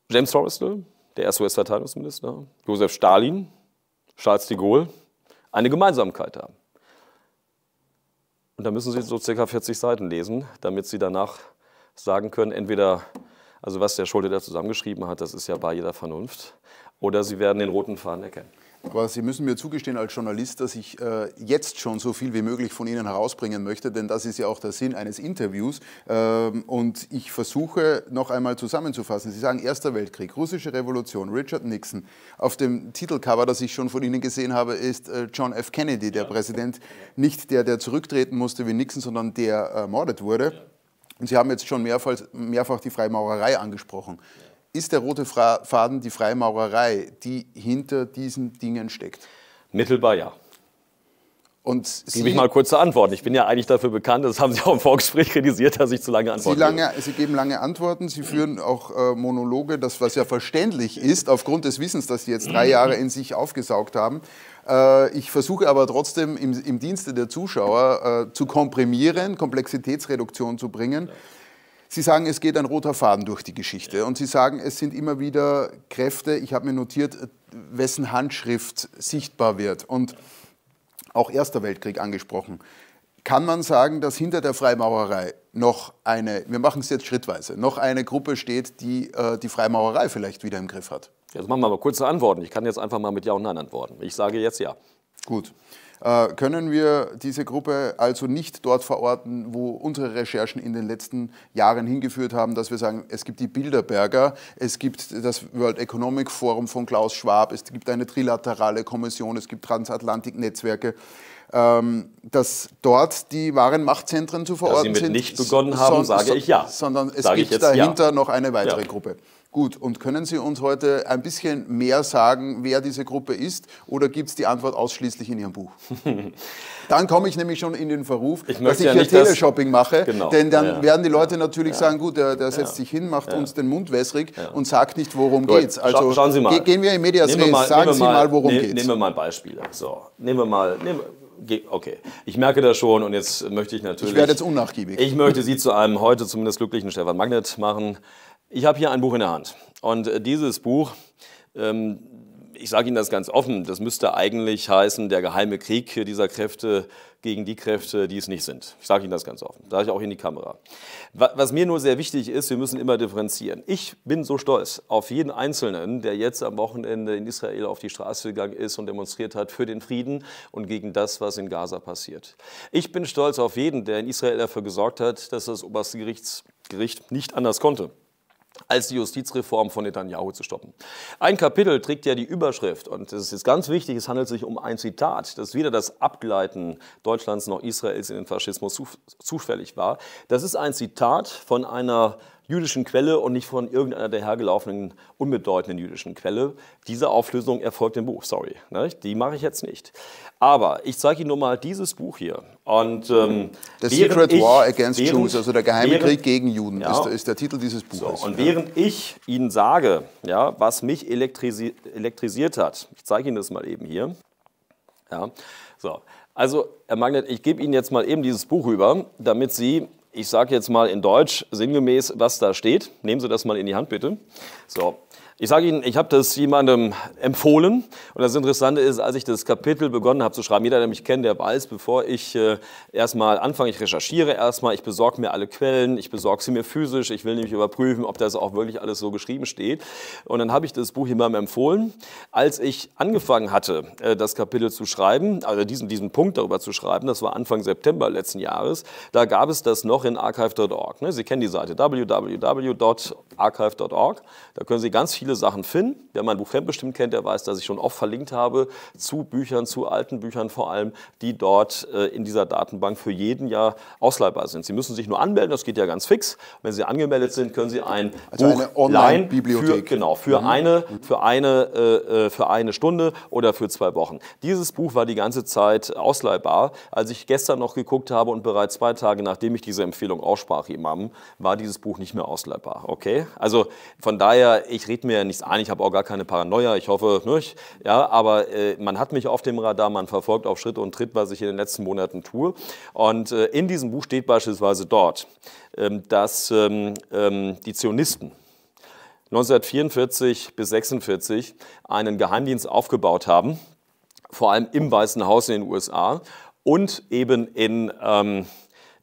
James Forrestal, der erste US-Verteidigungsminister, Josef Stalin, Charles de Gaulle, eine Gemeinsamkeit haben. Und da müssen Sie so circa 40 Seiten lesen, damit Sie danach sagen können, entweder, also was der Schulte da zusammengeschrieben hat, das ist ja bei jeder Vernunft, oder Sie werden den roten Faden erkennen. Aber Sie müssen mir zugestehen als Journalist, dass ich äh, jetzt schon so viel wie möglich von Ihnen herausbringen möchte, denn das ist ja auch der Sinn eines Interviews. Ähm, und ich versuche noch einmal zusammenzufassen. Sie sagen Erster Weltkrieg, russische Revolution, Richard Nixon. Auf dem Titelcover, das ich schon von Ihnen gesehen habe, ist äh, John F. Kennedy, der ja. Präsident, nicht der, der zurücktreten musste wie Nixon, sondern der ermordet äh, wurde. Ja. Und Sie haben jetzt schon mehrfach, mehrfach die Freimaurerei angesprochen. Ja ist der rote Faden die Freimaurerei, die hinter diesen Dingen steckt? Mittelbar ja. Und Sie gebe ich mal kurze Antworten. Ich bin ja eigentlich dafür bekannt, das haben Sie auch im Vorgespräch kritisiert, dass ich zu lange antworte. Sie, Sie geben lange Antworten, Sie führen auch äh, Monologe, das was ja verständlich ist, aufgrund des Wissens, das Sie jetzt drei Jahre in sich aufgesaugt haben. Äh, ich versuche aber trotzdem im, im Dienste der Zuschauer äh, zu komprimieren, Komplexitätsreduktion zu bringen. Ja. Sie sagen, es geht ein roter Faden durch die Geschichte. Und Sie sagen, es sind immer wieder Kräfte, ich habe mir notiert, wessen Handschrift sichtbar wird. Und auch Erster Weltkrieg angesprochen. Kann man sagen, dass hinter der Freimaurerei noch eine, wir machen es jetzt schrittweise, noch eine Gruppe steht, die äh, die Freimaurerei vielleicht wieder im Griff hat? Jetzt machen wir mal kurze Antworten. Ich kann jetzt einfach mal mit Ja und Nein antworten. Ich sage jetzt Ja. Gut. Äh, können wir diese Gruppe also nicht dort verorten, wo unsere Recherchen in den letzten Jahren hingeführt haben, dass wir sagen, es gibt die Bilderberger, es gibt das World Economic Forum von Klaus Schwab, es gibt eine trilaterale Kommission, es gibt Transatlantik-Netzwerke ähm, dass dort die wahren Machtzentren zu verorten sind? dass sie mit sind. nicht begonnen haben, sage ich ja. Sondern es sage gibt dahinter ja. noch eine weitere ja. Gruppe. Gut, und können Sie uns heute ein bisschen mehr sagen, wer diese Gruppe ist, oder gibt es die Antwort ausschließlich in Ihrem Buch? dann komme ich nämlich schon in den Verruf, ich dass ich ja hier Teleshopping das... mache, genau. denn dann ja, werden die Leute ja. natürlich sagen, gut, der, der setzt sich hin, macht uns den Mund wässrig und sagt nicht, worum gut. geht's. Also schauen Sie mal. gehen wir in Medias Res, sagen Sie mal, worum ne, geht's. Nehmen wir mal Beispiele. So, nehmen wir mal... Nehmen Okay, ich merke das schon und jetzt möchte ich natürlich. Ich werde jetzt unnachgiebig. Ich möchte Sie zu einem heute zumindest glücklichen Stefan Magnet machen. Ich habe hier ein Buch in der Hand. Und äh, dieses Buch, ähm, ich sage Ihnen das ganz offen, das müsste eigentlich heißen, der geheime Krieg dieser Kräfte gegen die Kräfte, die es nicht sind. Ich sage Ihnen das ganz offen, sage ich auch in die Kamera. Was mir nur sehr wichtig ist, wir müssen immer differenzieren. Ich bin so stolz auf jeden Einzelnen, der jetzt am Wochenende in Israel auf die Straße gegangen ist und demonstriert hat für den Frieden und gegen das, was in Gaza passiert. Ich bin stolz auf jeden, der in Israel dafür gesorgt hat, dass das oberste Gerichtsgericht nicht anders konnte als die Justizreform von Netanyahu zu stoppen. Ein Kapitel trägt ja die Überschrift, und das ist jetzt ganz wichtig, es handelt sich um ein Zitat, das weder das Abgleiten Deutschlands noch Israels in den Faschismus zufällig war. Das ist ein Zitat von einer jüdischen Quelle und nicht von irgendeiner der hergelaufenen, unbedeutenden jüdischen Quelle. Diese Auflösung erfolgt im Buch, sorry. Die mache ich jetzt nicht. Aber ich zeige Ihnen nur mal dieses Buch hier. Und, ähm, The Secret ich, War Against während, Jews, also der geheime während, Krieg gegen Juden, ja, ist, ist, der Titel dieses Buches. So, und ja. während ich Ihnen sage, ja, was mich elektrisi elektrisiert hat, ich zeige Ihnen das mal eben hier. Ja, so. Also, Herr Magnet, ich gebe Ihnen jetzt mal eben dieses Buch rüber, damit Sie, ich sage jetzt mal in Deutsch sinngemäß, was da steht. Nehmen Sie das mal in die Hand, bitte. So, ich sage Ihnen, ich habe das jemandem empfohlen. Und das Interessante ist, als ich das Kapitel begonnen habe zu schreiben, jeder, der mich kennt, der weiß, bevor ich äh, erstmal anfange, ich recherchiere erstmal, ich besorge mir alle Quellen, ich besorge sie mir physisch, ich will nämlich überprüfen, ob das auch wirklich alles so geschrieben steht. Und dann habe ich das Buch jemandem empfohlen. Als ich angefangen hatte, äh, das Kapitel zu schreiben, also diesen, diesen Punkt darüber zu schreiben, das war Anfang September letzten Jahres, da gab es das noch in archive.org. Ne? Sie kennen die Seite www.archive.org. Da können Sie ganz viele viele Sachen finden. Wer mein Buch Fremdbestimmt kennt, der weiß, dass ich schon oft verlinkt habe zu Büchern, zu alten Büchern vor allem, die dort äh, in dieser Datenbank für jeden Jahr ausleihbar sind. Sie müssen sich nur anmelden, das geht ja ganz fix. Wenn Sie angemeldet sind, können Sie ein also Buch eine Online-Bibliothek. Genau, für mhm. eine, mhm. für eine, äh, äh, für eine Stunde oder für zwei Wochen. Dieses Buch war die ganze Zeit ausleihbar. Als ich gestern noch geguckt habe und bereits zwei Tage nachdem ich diese Empfehlung aussprach jemandem, war dieses Buch nicht mehr ausleihbar. Okay? Also von daher, ich rede mir mir ja nichts ein, ich habe auch gar keine Paranoia, ich hoffe nicht. Ne, ja, aber äh, man hat mich auf dem Radar, man verfolgt auf Schritt und Tritt, was ich in den letzten Monaten tue. Und äh, in diesem Buch steht beispielsweise dort, ähm, dass ähm, ähm, die Zionisten 1944 bis 1946 einen Geheimdienst aufgebaut haben, vor allem im Weißen Haus in den USA und eben in ähm,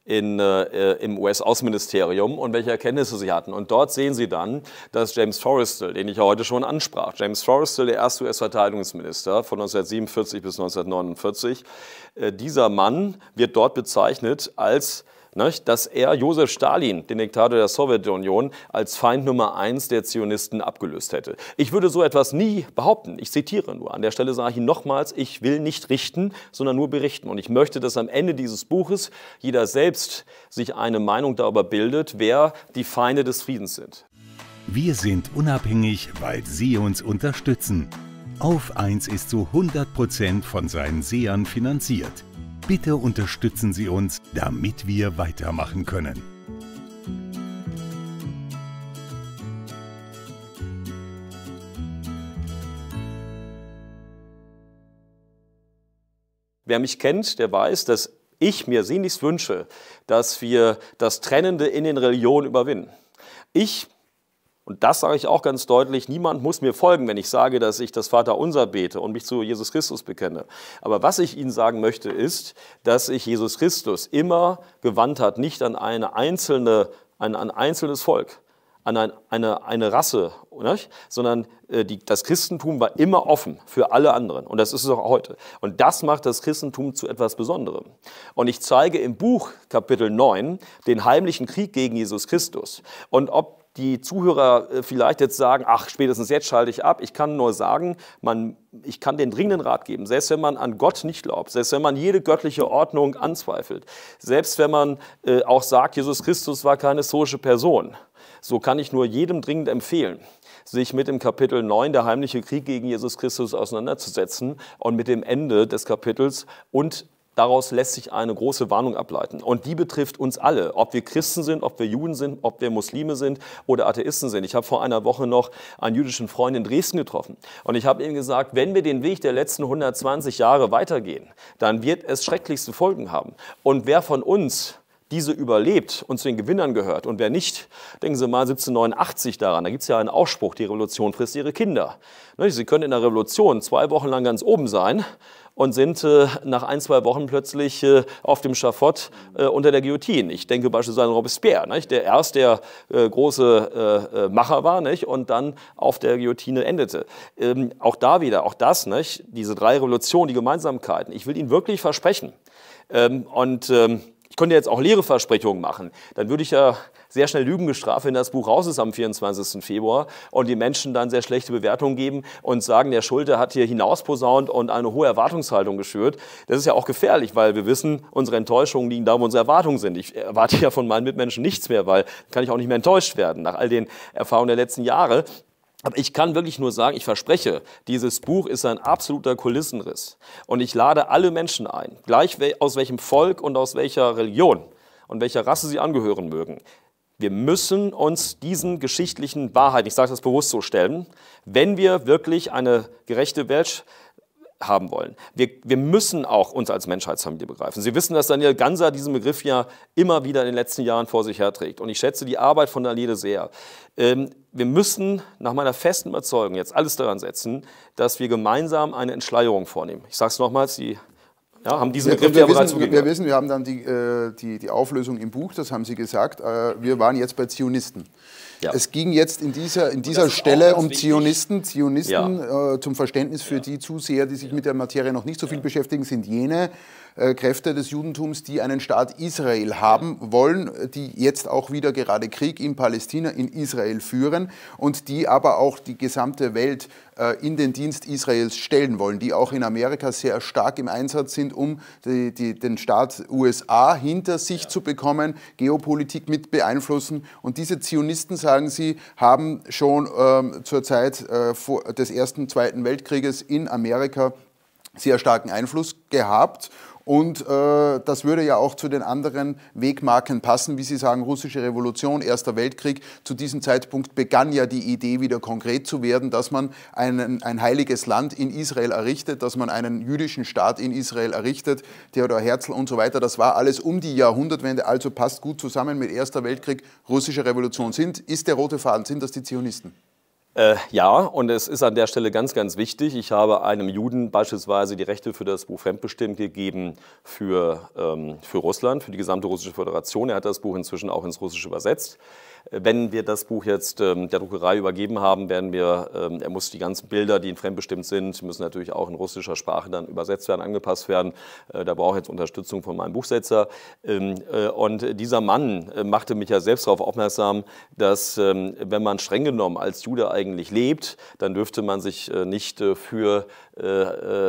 in, äh, äh im US-Außenministerium und welche Erkenntnisse sie hatten. Und dort sehen Sie dann, dass James Forrestal, den ich ja heute schon ansprach, James Forrestal, der erste US-Verteidigungsminister von 1947 bis 1949, äh, dieser Mann wird dort bezeichnet als nicht? dass er Josef Stalin, den Diktator der Sowjetunion, als Feind Nummer eins der Zionisten abgelöst hätte. Ich würde so etwas nie behaupten. Ich zitiere nur. An der Stelle sage ich nochmals, ich will nicht richten, sondern nur berichten. Und ich möchte, dass am Ende dieses Buches jeder selbst sich eine Meinung darüber bildet, wer die Feinde des Friedens sind. Wir sind unabhängig, weil Sie uns unterstützen. Auf 1 ist zu 100% Prozent von seinen Sehern finanziert. Bitte unterstützen Sie uns, damit wir weitermachen können. Wer mich kennt, der weiß, dass ich mir sehnlichst wünsche, dass wir das Trennende in den Religionen überwinden. Ich und das sage ich auch ganz deutlich, niemand muss mir folgen, wenn ich sage, dass ich das Vaterunser bete und mich zu Jesus Christus bekenne. Aber was ich Ihnen sagen möchte, ist, dass sich Jesus Christus immer gewandt hat, nicht an, eine einzelne, an ein einzelnes Volk, an ein, eine, eine Rasse, nicht? sondern äh, die, das Christentum war immer offen für alle anderen. Und das ist es auch heute. Und das macht das Christentum zu etwas Besonderem. Und ich zeige im Buch Kapitel 9 den heimlichen Krieg gegen Jesus Christus. Und ob die Zuhörer äh, vielleicht jetzt sagen, ach, spätestens jetzt schalte ich ab. Ich kann nur sagen, man, ich kann den dringenden Rat geben, selbst wenn man an Gott nicht glaubt, selbst wenn man jede göttliche Ordnung anzweifelt, selbst wenn man äh, auch sagt, Jesus Christus war keine historische Person, so kann ich nur jedem dringend empfehlen, sich mit dem Kapitel 9, der heimliche Krieg gegen Jesus Christus, auseinanderzusetzen und mit dem Ende des Kapitels und Daraus lässt sich eine große Warnung ableiten. Und die betrifft uns alle, ob wir Christen sind, ob wir Juden sind, ob wir Muslime sind oder Atheisten sind. Ich habe vor einer Woche noch einen jüdischen Freund in Dresden getroffen. Und ich habe ihm gesagt, wenn wir den Weg der letzten 120 Jahre weitergehen, dann wird es schrecklichste Folgen haben. Und wer von uns diese überlebt und zu den Gewinnern gehört und wer nicht, denken Sie mal 1789 daran, da gibt es ja einen Ausspruch, die Revolution frisst ihre Kinder. Ne, Sie können in der Revolution zwei Wochen lang ganz oben sein und sind äh, nach ein, zwei Wochen plötzlich äh, auf dem Schafott äh, unter der Guillotine. Ich denke beispielsweise an Robespierre, nicht? der erst der äh, große äh, äh, Macher war nicht? und dann auf der Guillotine endete. Ähm, auch da wieder, auch das, nicht? diese drei Revolutionen, die Gemeinsamkeiten. Ich will Ihnen wirklich versprechen. Ähm, und ähm, könnte jetzt auch leere Versprechungen machen. Dann würde ich ja sehr schnell Lügen gestraft, wenn das Buch raus ist am 24. Februar und die Menschen dann sehr schlechte Bewertungen geben und sagen, der Schulte hat hier hinausposaunt und eine hohe Erwartungshaltung geschürt. Das ist ja auch gefährlich, weil wir wissen, unsere Enttäuschungen liegen da, wo unsere Erwartungen sind. Ich erwarte ja von meinen Mitmenschen nichts mehr, weil kann ich auch nicht mehr enttäuscht werden nach all den Erfahrungen der letzten Jahre. Aber ich kann wirklich nur sagen, ich verspreche, dieses Buch ist ein absoluter Kulissenriss. Und ich lade alle Menschen ein, gleich aus welchem Volk und aus welcher Religion und welcher Rasse sie angehören mögen. Wir müssen uns diesen geschichtlichen Wahrheiten, ich sage das bewusst so stellen, wenn wir wirklich eine gerechte Welt haben wollen. Wir, wir müssen auch uns als Menschheitsfamilie begreifen. Sie wissen, dass Daniel Ganser diesen Begriff ja immer wieder in den letzten Jahren vor sich herträgt. Und ich schätze die Arbeit von Daniele sehr. Ähm, wir müssen nach meiner festen Überzeugung jetzt alles daran setzen, dass wir gemeinsam eine Entschleierung vornehmen. Ich sage es nochmals, Sie ja, haben diesen Begriff wir, wir, wissen, wir, wir wissen, wir haben dann die, äh, die, die Auflösung im Buch, das haben Sie gesagt. Äh, wir waren jetzt bei Zionisten. Ja. Es ging jetzt in dieser, in dieser Stelle um wichtig. Zionisten. Zionisten ja. äh, zum Verständnis für ja. die Zuseher, die sich mit der Materie noch nicht so viel beschäftigen, sind jene äh, Kräfte des Judentums, die einen Staat Israel haben wollen, die jetzt auch wieder gerade Krieg in Palästina, in Israel führen und die aber auch die gesamte Welt äh, in den Dienst Israels stellen wollen, die auch in Amerika sehr stark im Einsatz sind, um die, die, den Staat USA hinter sich ja. zu bekommen, Geopolitik mit beeinflussen. Und diese Zionisten sagen, sagen Sie, haben schon ähm, zur Zeit äh, des Ersten, Zweiten Weltkrieges in Amerika sehr starken Einfluss gehabt und äh, das würde ja auch zu den anderen Wegmarken passen, wie Sie sagen, russische Revolution, Erster Weltkrieg. Zu diesem Zeitpunkt begann ja die Idee wieder konkret zu werden, dass man einen, ein heiliges Land in Israel errichtet, dass man einen jüdischen Staat in Israel errichtet, Theodor Herzl und so weiter. Das war alles um die Jahrhundertwende, also passt gut zusammen mit Erster Weltkrieg, russische Revolution. Sind, ist der rote Faden, sind das die Zionisten? Äh, ja, und es ist an der Stelle ganz, ganz wichtig. Ich habe einem Juden beispielsweise die Rechte für das Buch Fremdbestimmt gegeben für, ähm, für Russland, für die gesamte Russische Föderation. Er hat das Buch inzwischen auch ins Russische übersetzt. Wenn wir das Buch jetzt ähm, der Druckerei übergeben haben, werden wir, ähm, er muss die ganzen Bilder, die in fremdbestimmt sind, müssen natürlich auch in russischer Sprache dann übersetzt werden, angepasst werden. Äh, da brauche ich jetzt Unterstützung von meinem Buchsetzer. Ähm, äh, und dieser Mann äh, machte mich ja selbst darauf aufmerksam, dass wenn man streng genommen als Jude eigentlich lebt, dann dürfte man sich nicht für äh,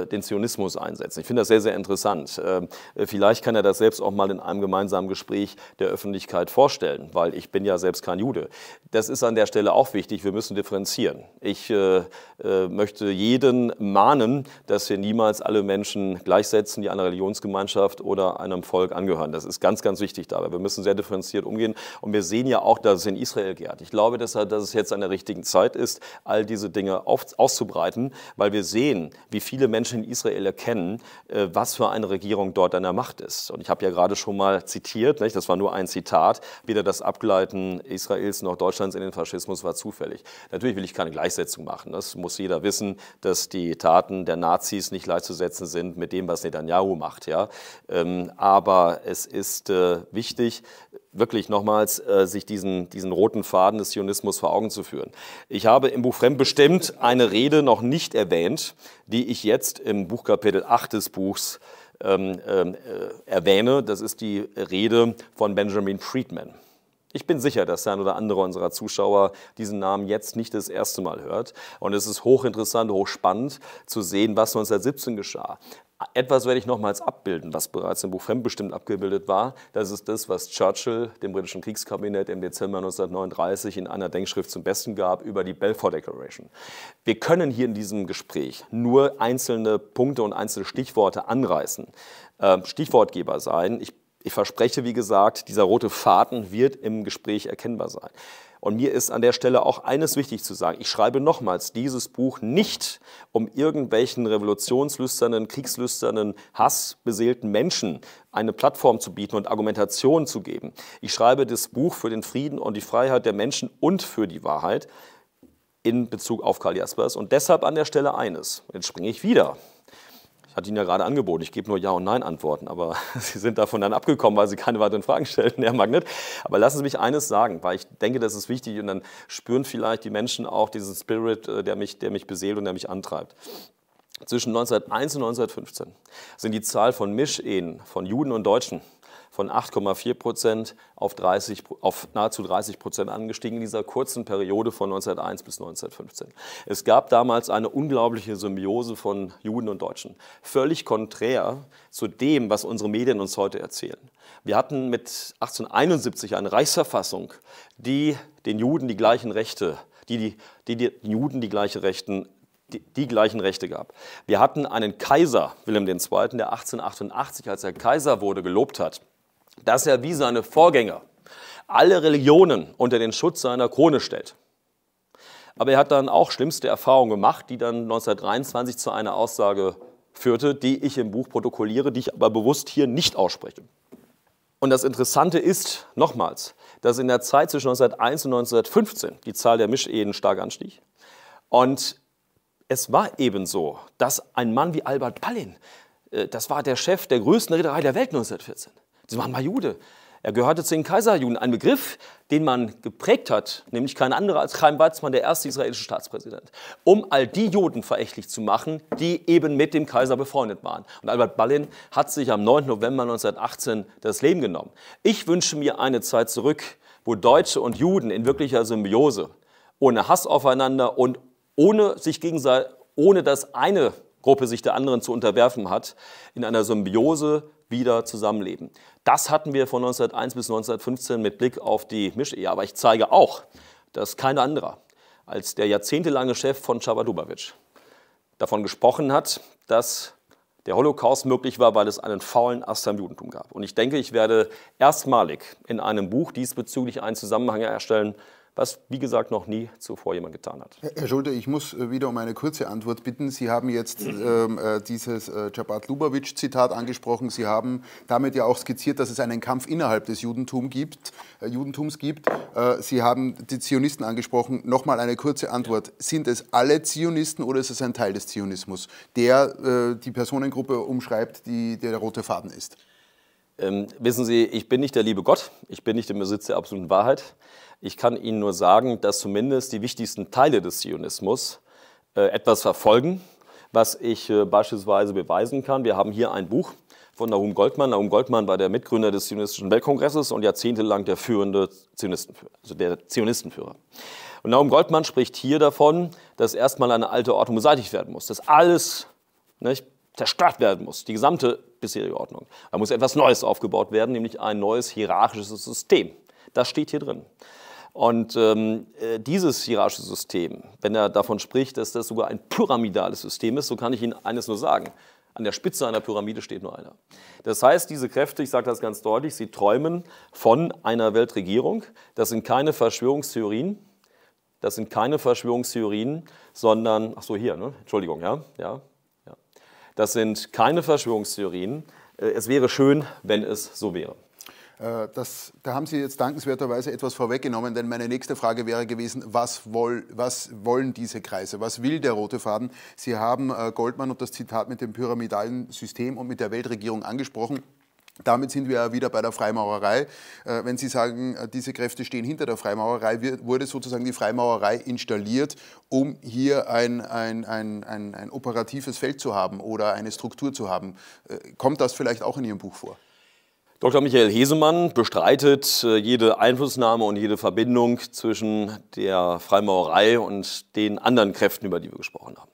äh, den Zionismus einsetzen. Ich finde das sehr, sehr interessant. Ähm, äh, vielleicht kann er das selbst auch mal in einem gemeinsamen Gespräch der Öffentlichkeit vorstellen, weil ich bin ja selbst kein Jude. Das ist an der Stelle auch wichtig. Wir müssen differenzieren. Ich möchte jeden mahnen, dass wir niemals alle Menschen gleichsetzen, die einer Religionsgemeinschaft oder einem Volk angehören. Das ist ganz, ganz wichtig dabei. Wir müssen sehr differenziert umgehen. Und wir sehen ja auch, dass es in Israel geht. Ich glaube deshalb, dass es jetzt an der richtigen Zeit ist, all diese Dinge auf, auszubreiten, weil wir sehen, wie viele Menschen in Israel erkennen, äh, was für eine Regierung dort an der Macht ist. Und ich habe ja gerade schon mal zitiert, nicht? das war nur ein Zitat, weder das Abgleiten Israels noch Deutschlands in den Faschismus war zufällig. Natürlich will ich keine Gleichsetzung machen. Das muss jeder wissen, dass die Taten der Nazis nicht gleichzusetzen sind mit dem, was Netanyahu macht. Ja? Ähm, aber es ist äh, wichtig, wirklich nochmals äh, sich diesen, diesen roten Faden des Zionismus vor Augen zu führen. Ich habe im Buch Fremd bestimmt eine Rede noch nicht erwähnt, die ich jetzt im Buchkapitel 8 des Buchs ähm, ähm, äh, erwähne. Das ist die Rede von Benjamin Friedman. Ich bin sicher, dass der ein oder andere unserer Zuschauer diesen Namen jetzt nicht das erste Mal hört. Und es ist hochinteressant, hochspannend zu sehen, was 1917 geschah. Etwas werde ich nochmals abbilden, was bereits im Buch Fremdbestimmt abgebildet war. Das ist das, was Churchill dem britischen Kriegskabinett im Dezember 1939 in einer Denkschrift zum Besten gab über die Balfour Declaration. Wir können hier in diesem Gespräch nur einzelne Punkte und einzelne Stichworte anreißen, äh, Stichwortgeber sein. Ich, ich verspreche, wie gesagt, dieser rote Faden wird im Gespräch erkennbar sein. Und mir ist an der Stelle auch eines wichtig zu sagen. Ich schreibe nochmals dieses Buch nicht, um irgendwelchen revolutionslüsternen, kriegslüsternen, hassbeseelten Menschen eine Plattform zu bieten und Argumentationen zu geben. Ich schreibe das Buch für den Frieden und die Freiheit der Menschen und für die Wahrheit in Bezug auf Karl Jaspers. Und deshalb an der Stelle eines. Jetzt springe ich wieder ich hatte Ihnen ja gerade angeboten, ich gebe nur Ja- und Nein-Antworten, aber Sie sind davon dann abgekommen, weil Sie keine weiteren Fragen stellen, Herr Magnet. Aber lassen Sie mich eines sagen, weil ich denke, das ist wichtig und dann spüren vielleicht die Menschen auch diesen Spirit, äh, der mich, der mich beseelt und der mich antreibt. Zwischen 1901 und 1915 sind die Zahl von Mischehen, von Juden und Deutschen, von 8,4 Prozent auf, auf nahezu 30 Prozent angestiegen in dieser kurzen Periode von 1901 bis 1915. Es gab damals eine unglaubliche Symbiose von Juden und Deutschen, völlig konträr zu dem, was unsere Medien uns heute erzählen. Wir hatten mit 1871 eine Reichsverfassung, die den Juden die gleichen Rechte, die, die, die den Juden die gleichen Rechten die, die, gleichen Rechte gab. Wir hatten einen Kaiser, Wilhelm II., der 1888, als er Kaiser wurde, gelobt hat, dass er wie seine Vorgänger alle Religionen unter den Schutz seiner Krone stellt. Aber er hat dann auch schlimmste Erfahrungen gemacht, die dann 1923 zu einer Aussage führte, die ich im Buch protokolliere, die ich aber bewusst hier nicht ausspreche. Und das Interessante ist, nochmals, dass in der Zeit zwischen 1901 und 1915 die Zahl der Mischehen stark anstieg. Und es war eben so, dass ein Mann wie Albert Ballin, äh, das war der Chef der größten Reederei der Welt 1914, Sie waren mal Jude. Er gehörte zu den Kaiserjuden, ein Begriff, den man geprägt hat, nämlich kein anderer als Chaim Weizmann, der erste israelische Staatspräsident, um all die Juden verächtlich zu machen, die eben mit dem Kaiser befreundet waren. Und Albert Ballin hat sich am 9. November 1918 das Leben genommen. Ich wünsche mir eine Zeit zurück, wo Deutsche und Juden in wirklicher Symbiose, ohne Hass aufeinander und ohne sich gegenseitig, ohne dass eine Gruppe sich der anderen zu unterwerfen hat, in einer Symbiose wieder zusammenleben. Das hatten wir von 1901 bis 1915 mit Blick auf die Mischehe. Aber ich zeige auch, dass kein anderer als der jahrzehntelange Chef von Chabadubavitch davon gesprochen hat, dass der Holocaust möglich war, weil es einen faulen Ast am Judentum gab. Und ich denke, ich werde erstmalig in einem Buch diesbezüglich einen Zusammenhang erstellen was wie gesagt noch nie zuvor jemand getan hat. Herr Schulte, ich muss äh, wieder um eine kurze Antwort bitten. Sie haben jetzt ähm, äh, dieses äh, Czabat-Lubavitch-Zitat angesprochen. Sie haben damit ja auch skizziert, dass es einen Kampf innerhalb des Judentum gibt, äh, Judentums gibt. Äh, Sie haben die Zionisten angesprochen. Nochmal eine kurze Antwort. Sind es alle Zionisten oder ist es ein Teil des Zionismus, der äh, die Personengruppe umschreibt, die der rote Faden ist? Ähm, wissen Sie, ich bin nicht der liebe Gott, ich bin nicht im Besitz der absoluten Wahrheit. Ich kann Ihnen nur sagen, dass zumindest die wichtigsten Teile des Zionismus äh, etwas verfolgen, was ich äh, beispielsweise beweisen kann. Wir haben hier ein Buch von Nahum Goldmann. Nahum Goldmann war der Mitgründer des Zionistischen Weltkongresses und jahrzehntelang der führende Zionistenführer, also der Zionistenführer. Und Naum Goldmann spricht hier davon, dass erstmal eine alte Ordnung beseitigt werden muss, dass alles nicht, zerstört werden muss, die gesamte bisherige Ordnung. Da muss etwas Neues aufgebaut werden, nämlich ein neues hierarchisches System. Das steht hier drin. Und ähm, äh, dieses hierarchische System, wenn er davon spricht, dass das sogar ein pyramidales System ist, so kann ich Ihnen eines nur sagen. An der Spitze einer Pyramide steht nur einer. Das heißt, diese Kräfte, ich sage das ganz deutlich, sie träumen von einer Weltregierung. Das sind keine Verschwörungstheorien. Das sind keine Verschwörungstheorien, sondern, ach so, hier, ne? Entschuldigung, ja, ja, ja. Das sind keine Verschwörungstheorien. Äh, es wäre schön, wenn es so wäre. Äh, das, da haben Sie jetzt dankenswerterweise etwas vorweggenommen, denn meine nächste Frage wäre gewesen, was, woll, was wollen diese Kreise, was will der rote Faden? Sie haben äh, Goldman und das Zitat mit dem pyramidalen System und mit der Weltregierung angesprochen. Damit sind wir ja wieder bei der Freimaurerei. Äh, wenn Sie sagen, diese Kräfte stehen hinter der Freimaurerei, wurde sozusagen die Freimaurerei installiert, um hier ein, ein, ein, ein, ein operatives Feld zu haben oder eine Struktur zu haben. Kommt das vielleicht auch in Ihrem Buch vor? Dr. Michael Hesemann bestreitet äh, jede Einflussnahme und jede Verbindung zwischen der Freimaurerei und den anderen Kräften, über die wir gesprochen haben.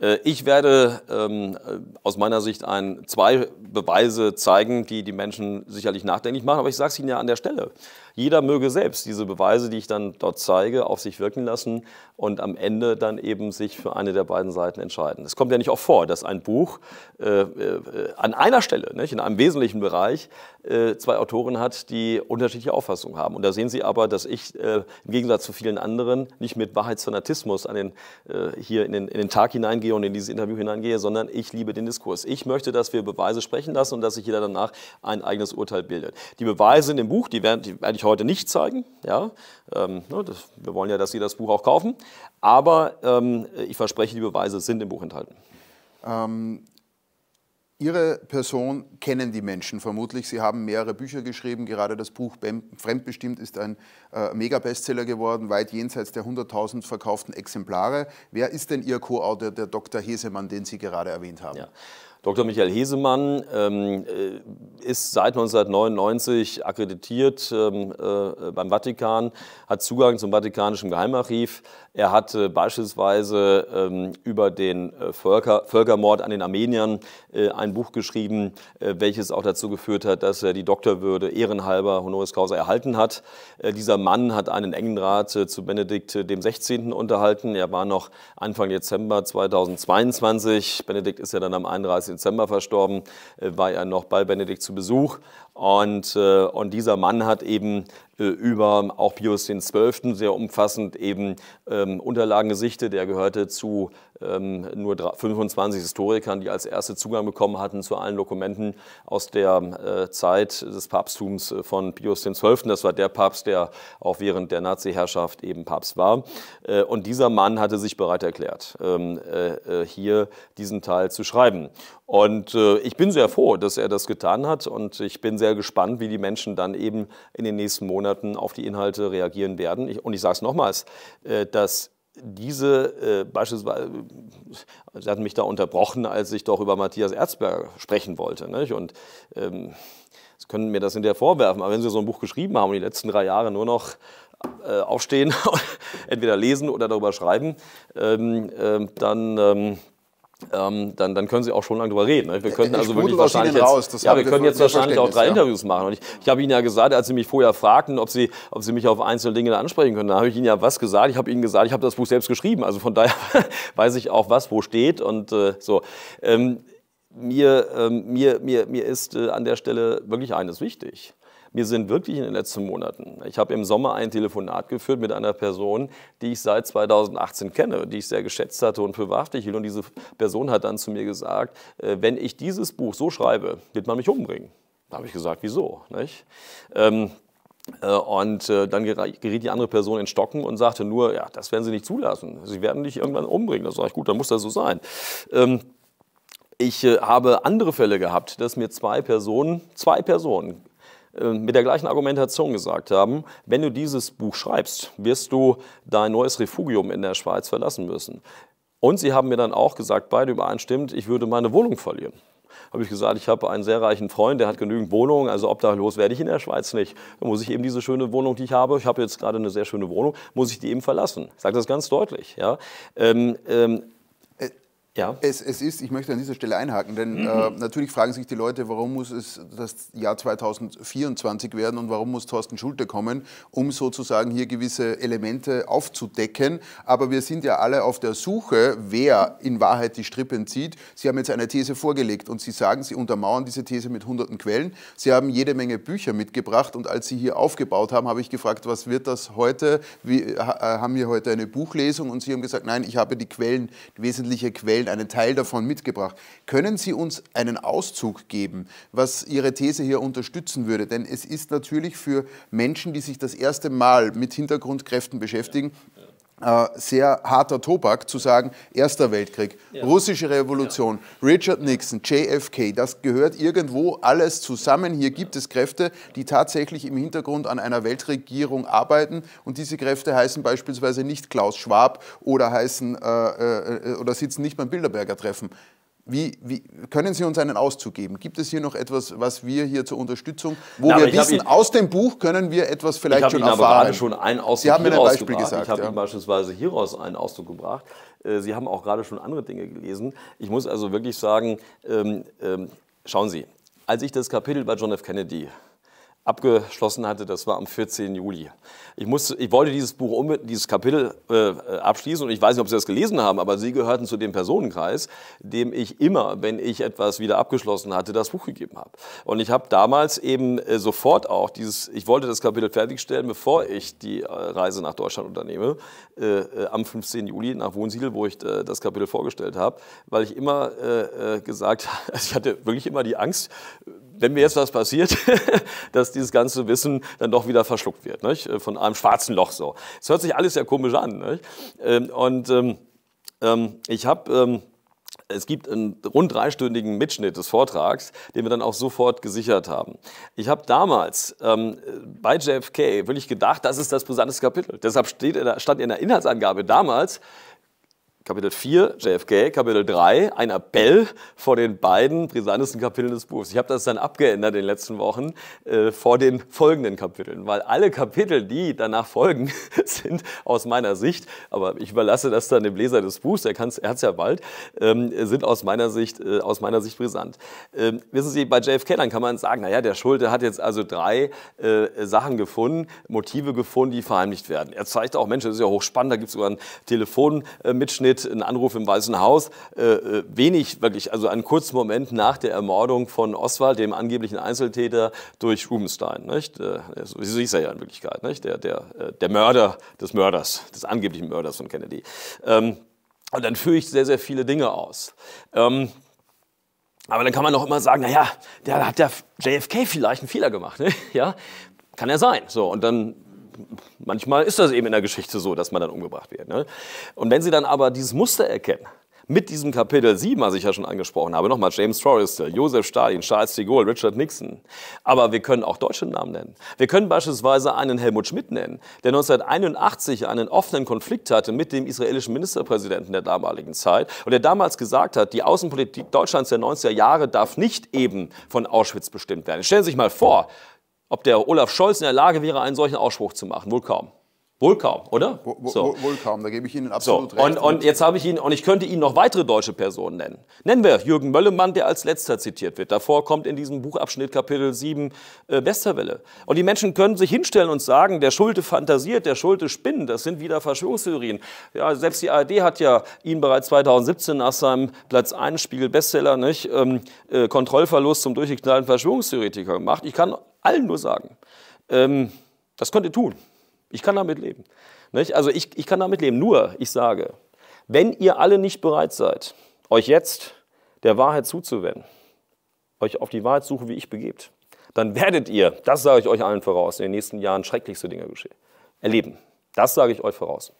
Äh, ich werde ähm, äh, aus meiner Sicht ein, zwei Beweise zeigen, die die Menschen sicherlich nachdenklich machen, aber ich sage es Ihnen ja an der Stelle. Jeder möge selbst diese Beweise, die ich dann dort zeige, auf sich wirken lassen und am Ende dann eben sich für eine der beiden Seiten entscheiden. Es kommt ja nicht auch vor, dass ein Buch äh, äh, an einer Stelle, nicht, in einem wesentlichen Bereich, äh, zwei Autoren hat, die unterschiedliche Auffassungen haben. Und da sehen Sie aber, dass ich äh, im Gegensatz zu vielen anderen nicht mit Wahrheitsfanatismus an den, äh, hier in den, in den Tag hineingehe und in dieses Interview hineingehe, sondern ich liebe den Diskurs. Ich möchte, dass wir Beweise sprechen lassen und dass sich jeder danach ein eigenes Urteil bildet. Die Beweise in dem Buch, die werde ich heute nicht zeigen. Ja, ähm, ne, das, wir wollen ja, dass Sie das Buch auch kaufen. Aber ähm, ich verspreche, die Beweise sind im Buch enthalten. Ähm, Ihre Person kennen die Menschen vermutlich. Sie haben mehrere Bücher geschrieben. Gerade das Buch Fremdbestimmt ist ein äh, Mega-Bestseller geworden, weit jenseits der 100.000 verkauften Exemplare. Wer ist denn Ihr Co-Autor, der Dr. Hesemann, den Sie gerade erwähnt haben? Ja. Dr. Michael Hesemann ähm, äh, ist seit 1999 akkreditiert ähm, äh, beim Vatikan, hat Zugang zum Vatikanischen Geheimarchiv. Er hat äh, beispielsweise ähm, über den äh, Völker, Völkermord an den Armeniern äh, ein Buch geschrieben, äh, welches auch dazu geführt hat, dass er die Doktorwürde ehrenhalber honoris causa erhalten hat. dieser Mann hat einen engen Draht zu Benedikt dem 16. unterhalten. Er war noch Anfang Dezember 2022. Benedikt ist ja dann am 31. Dezember verstorben, äh, war er noch bei Benedikt zu Besuch. Und, äh, und dieser Mann hat eben äh, über auch Pius XII. sehr umfassend eben ähm, Unterlagen gesichtet. Er gehörte zu ähm, nur 25 Historikern, die als erste Zugang bekommen hatten zu allen Dokumenten aus der äh, Zeit des Papsttums äh, von Pius XII. Das war der Papst, der auch während der Nazi-Herrschaft eben Papst war. Äh, und dieser Mann hatte sich bereit erklärt, ähm, hier diesen Teil zu schreiben. Und ich bin sehr froh, dass er das getan hat und ich bin sehr gespannt, wie die Menschen dann eben in den nächsten Monaten auf die Inhalte reagieren werden. Und ich sage es nochmals, dass diese äh, beispielsweise, äh, Sie hatten mich da unterbrochen, als ich doch über Matthias Erzberger sprechen wollte. Nicht? Und ähm, Sie können mir das hinterher vorwerfen, aber wenn Sie so ein Buch geschrieben haben und die letzten drei Jahre nur noch äh, aufstehen, entweder lesen oder darüber schreiben, ähm, äh, dann ähm, ähm, dann, dann können Sie auch schon lange drüber reden. Ne? Wir könnten äh, also wirklich wahrscheinlich jetzt, ja, wir können jetzt wahrscheinlich auch drei ja. Interviews machen. Und ich, ich habe Ihnen ja gesagt, als Sie mich vorher fragten, ob Sie, ob Sie mich auf einzelne Dinge ansprechen können, da habe ich Ihnen ja was gesagt. Ich habe Ihnen gesagt, ich habe das Buch selbst geschrieben. Also von daher weiß ich auch, was wo steht und äh, so. Ähm, mir, ähm, mir, mir, mir ist äh, an der Stelle wirklich eines wichtig. Mir sind wirklich in den letzten Monaten, ich habe im Sommer ein Telefonat geführt mit einer Person, die ich seit 2018 kenne, die ich sehr geschätzt hatte und für wahrhaftig hielt. Und diese Person hat dann zu mir gesagt, äh, wenn ich dieses Buch so schreibe, wird man mich umbringen. Da habe ich gesagt, wieso? Nicht? Ähm, äh, und äh, dann geriet die andere Person in Stocken und sagte nur, ja, das werden sie nicht zulassen. Sie werden dich irgendwann umbringen. Da sage ich, gut, dann muss das so sein. Ähm, ich habe andere Fälle gehabt, dass mir zwei Personen, zwei Personen äh, mit der gleichen Argumentation gesagt haben, wenn du dieses Buch schreibst, wirst du dein neues Refugium in der Schweiz verlassen müssen. Und sie haben mir dann auch gesagt, beide übereinstimmend, ich würde meine Wohnung verlieren habe ich gesagt, ich habe einen sehr reichen Freund, der hat genügend Wohnungen, also obdachlos werde ich in der Schweiz nicht. Dann muss ich eben diese schöne Wohnung, die ich habe, ich habe jetzt gerade eine sehr schöne Wohnung, muss ich die eben verlassen. Ich sage das ganz deutlich. Ja. Ähm, ähm, ja. Es, es, ist, ich möchte an dieser Stelle einhaken, denn äh, mhm. äh, natürlich fragen sich die Leute, warum muss es das Jahr 2024 werden und warum muss Thorsten Schulte kommen, um sozusagen hier gewisse Elemente aufzudecken. Aber wir sind ja alle auf der Suche, wer in Wahrheit die Strippen zieht. Sie haben jetzt eine These vorgelegt und Sie sagen, Sie untermauern diese These mit hunderten Quellen. Sie haben jede Menge Bücher mitgebracht und als Sie hier aufgebaut haben, habe ich gefragt, was wird das heute? Wie, äh, haben wir heute eine Buchlesung? Und Sie haben gesagt, nein, ich habe die Quellen, die wesentliche Quellen Dokument, einen Teil davon mitgebracht. Können Sie uns einen Auszug geben, was Ihre These hier unterstützen würde? Denn es ist natürlich für Menschen, die sich das erste Mal mit Hintergrundkräften beschäftigen, ja. Äh, sehr harter Tobak zu sagen, Erster Weltkrieg, ja. russische Revolution, ja. Richard Nixon, JFK, das gehört irgendwo alles zusammen. Hier gibt es Kräfte, die tatsächlich im Hintergrund an einer Weltregierung arbeiten und diese Kräfte heißen beispielsweise nicht Klaus Schwab oder heißen äh, äh, äh oder sitzen nicht beim Bilderberger Treffen. Wie, wie, können Sie uns einen Auszug geben? Gibt es hier noch etwas, was wir hier zur Unterstützung, wo Na, wir wissen, aus dem Buch können wir etwas vielleicht ich schon Ihnen erfahren? Aber schon einen Auszug Sie haben mir ein Beispiel gesagt. Ich habe ja. Ihnen beispielsweise hieraus einen Auszug gebracht. Äh, Sie haben auch gerade schon andere Dinge gelesen. Ich muss also wirklich sagen, ähm, ähm, schauen Sie, als ich das Kapitel bei John F. Kennedy abgeschlossen hatte, das war am 14. Juli. Ich, musste, ich wollte dieses Buch unbedingt, dieses Kapitel äh, abschließen und ich weiß nicht, ob Sie das gelesen haben, aber Sie gehörten zu dem Personenkreis, dem ich immer, wenn ich etwas wieder abgeschlossen hatte, das Buch gegeben habe. Und ich habe damals eben äh, sofort auch dieses, ich wollte das Kapitel fertigstellen, bevor ich die äh, Reise nach Deutschland unternehme, äh, äh, am 15. Juli nach Wohnsiedel, wo ich äh, das Kapitel vorgestellt habe, weil ich immer gesagt habe, also ich hatte wirklich immer die Angst, wenn mir jetzt was passiert, dass dieses ganze Wissen dann doch wieder verschluckt wird, nicht? Äh, von einem schwarzen Loch so. Es hört sich alles sehr komisch an. Nicht? Ähm, und ähm, ähm ich habe... Ähm, es gibt einen rund dreistündigen Mitschnitt des Vortrags, den wir dann auch sofort gesichert haben. Ich habe damals ähm, bei JFK wirklich gedacht, das ist das brisantes Kapitel. Deshalb steht, stand in der Inhaltsangabe damals Kapitel 4, JFK, Kapitel 3, ein Appell vor den beiden brisantesten Kapiteln des Buchs. Ich habe das dann abgeändert in den letzten Wochen äh, vor den folgenden Kapiteln, weil alle Kapitel, die danach folgen, sind aus meiner Sicht, aber ich überlasse das dann dem Leser des Buchs, er, er hat es ja bald, ähm, sind aus meiner Sicht, äh, aus meiner Sicht brisant. Ähm, wissen Sie, bei JFK, dann kann man sagen, naja, der Schulte hat jetzt also drei äh, Sachen gefunden, Motive gefunden, die verheimlicht werden. Er zeigt auch, Mensch, das ist ja hochspannend, da gibt es sogar einen Telefonmitschnitt, steht ein Anruf im Weißen Haus. Äh, äh, wenig, wirklich, also einen kurzen Moment nach der Ermordung von Oswald, dem angeblichen Einzeltäter, durch Rubenstein. Nicht? Äh, so hieß er ja in Wirklichkeit, nicht? Der, der, äh, der Mörder des Mörders, des angeblichen Mörders von Kennedy. Ähm, und dann führe ich sehr, sehr viele Dinge aus. Ähm, aber dann kann man doch immer sagen, naja, der hat der JFK vielleicht einen Fehler gemacht. Ne? Ja, kann ja sein. So, und dann manchmal ist das eben in der Geschichte so, dass man dann umgebracht wird. Ne? Und wenn Sie dann aber dieses Muster erkennen, mit diesem Kapitel 7, was ich ja schon angesprochen habe, nochmal James Forrester, Joseph Stalin, Charles de Gaulle, Richard Nixon. Aber wir können auch deutsche Namen nennen. Wir können beispielsweise einen Helmut Schmidt nennen, der 1981 einen offenen Konflikt hatte mit dem israelischen Ministerpräsidenten der damaligen Zeit und der damals gesagt hat, die Außenpolitik Deutschlands der 90er Jahre darf nicht eben von Auschwitz bestimmt werden. Stellen Sie sich mal vor, ob der Olaf Scholz in der Lage wäre, einen solchen Ausspruch zu machen? Wohl kaum. Wohl kaum, oder? Wohl, so. wohl kaum, da gebe ich Ihnen absolut so. recht. Und, und jetzt habe ich Ihnen, und ich könnte Ihnen noch weitere deutsche Personen nennen. Nennen wir Jürgen Möllemann, der als letzter zitiert wird. Davor kommt in diesem Buchabschnitt Kapitel 7 äh, Westerwelle. Und die Menschen können sich hinstellen und sagen, der Schulte fantasiert, der Schulte spinnt, das sind wieder Verschwörungstheorien. Ja, selbst die ARD hat ja ihn bereits 2017 nach seinem Platz 1 Spiegel Bestseller nicht, ähm, äh, Kontrollverlust zum durchgeknallten Verschwörungstheoretiker gemacht. Ich kann allen nur sagen, ähm, das könnt ihr tun. Ich kann damit leben. Nicht? Also ich, ich kann damit leben. Nur, ich sage, wenn ihr alle nicht bereit seid, euch jetzt der Wahrheit zuzuwenden, euch auf die Wahrheit Wahrheitssuche wie ich begebt, dann werdet ihr, das sage ich euch allen voraus, in den nächsten Jahren schrecklichste Dinge geschehen, erleben. Das sage ich euch voraus.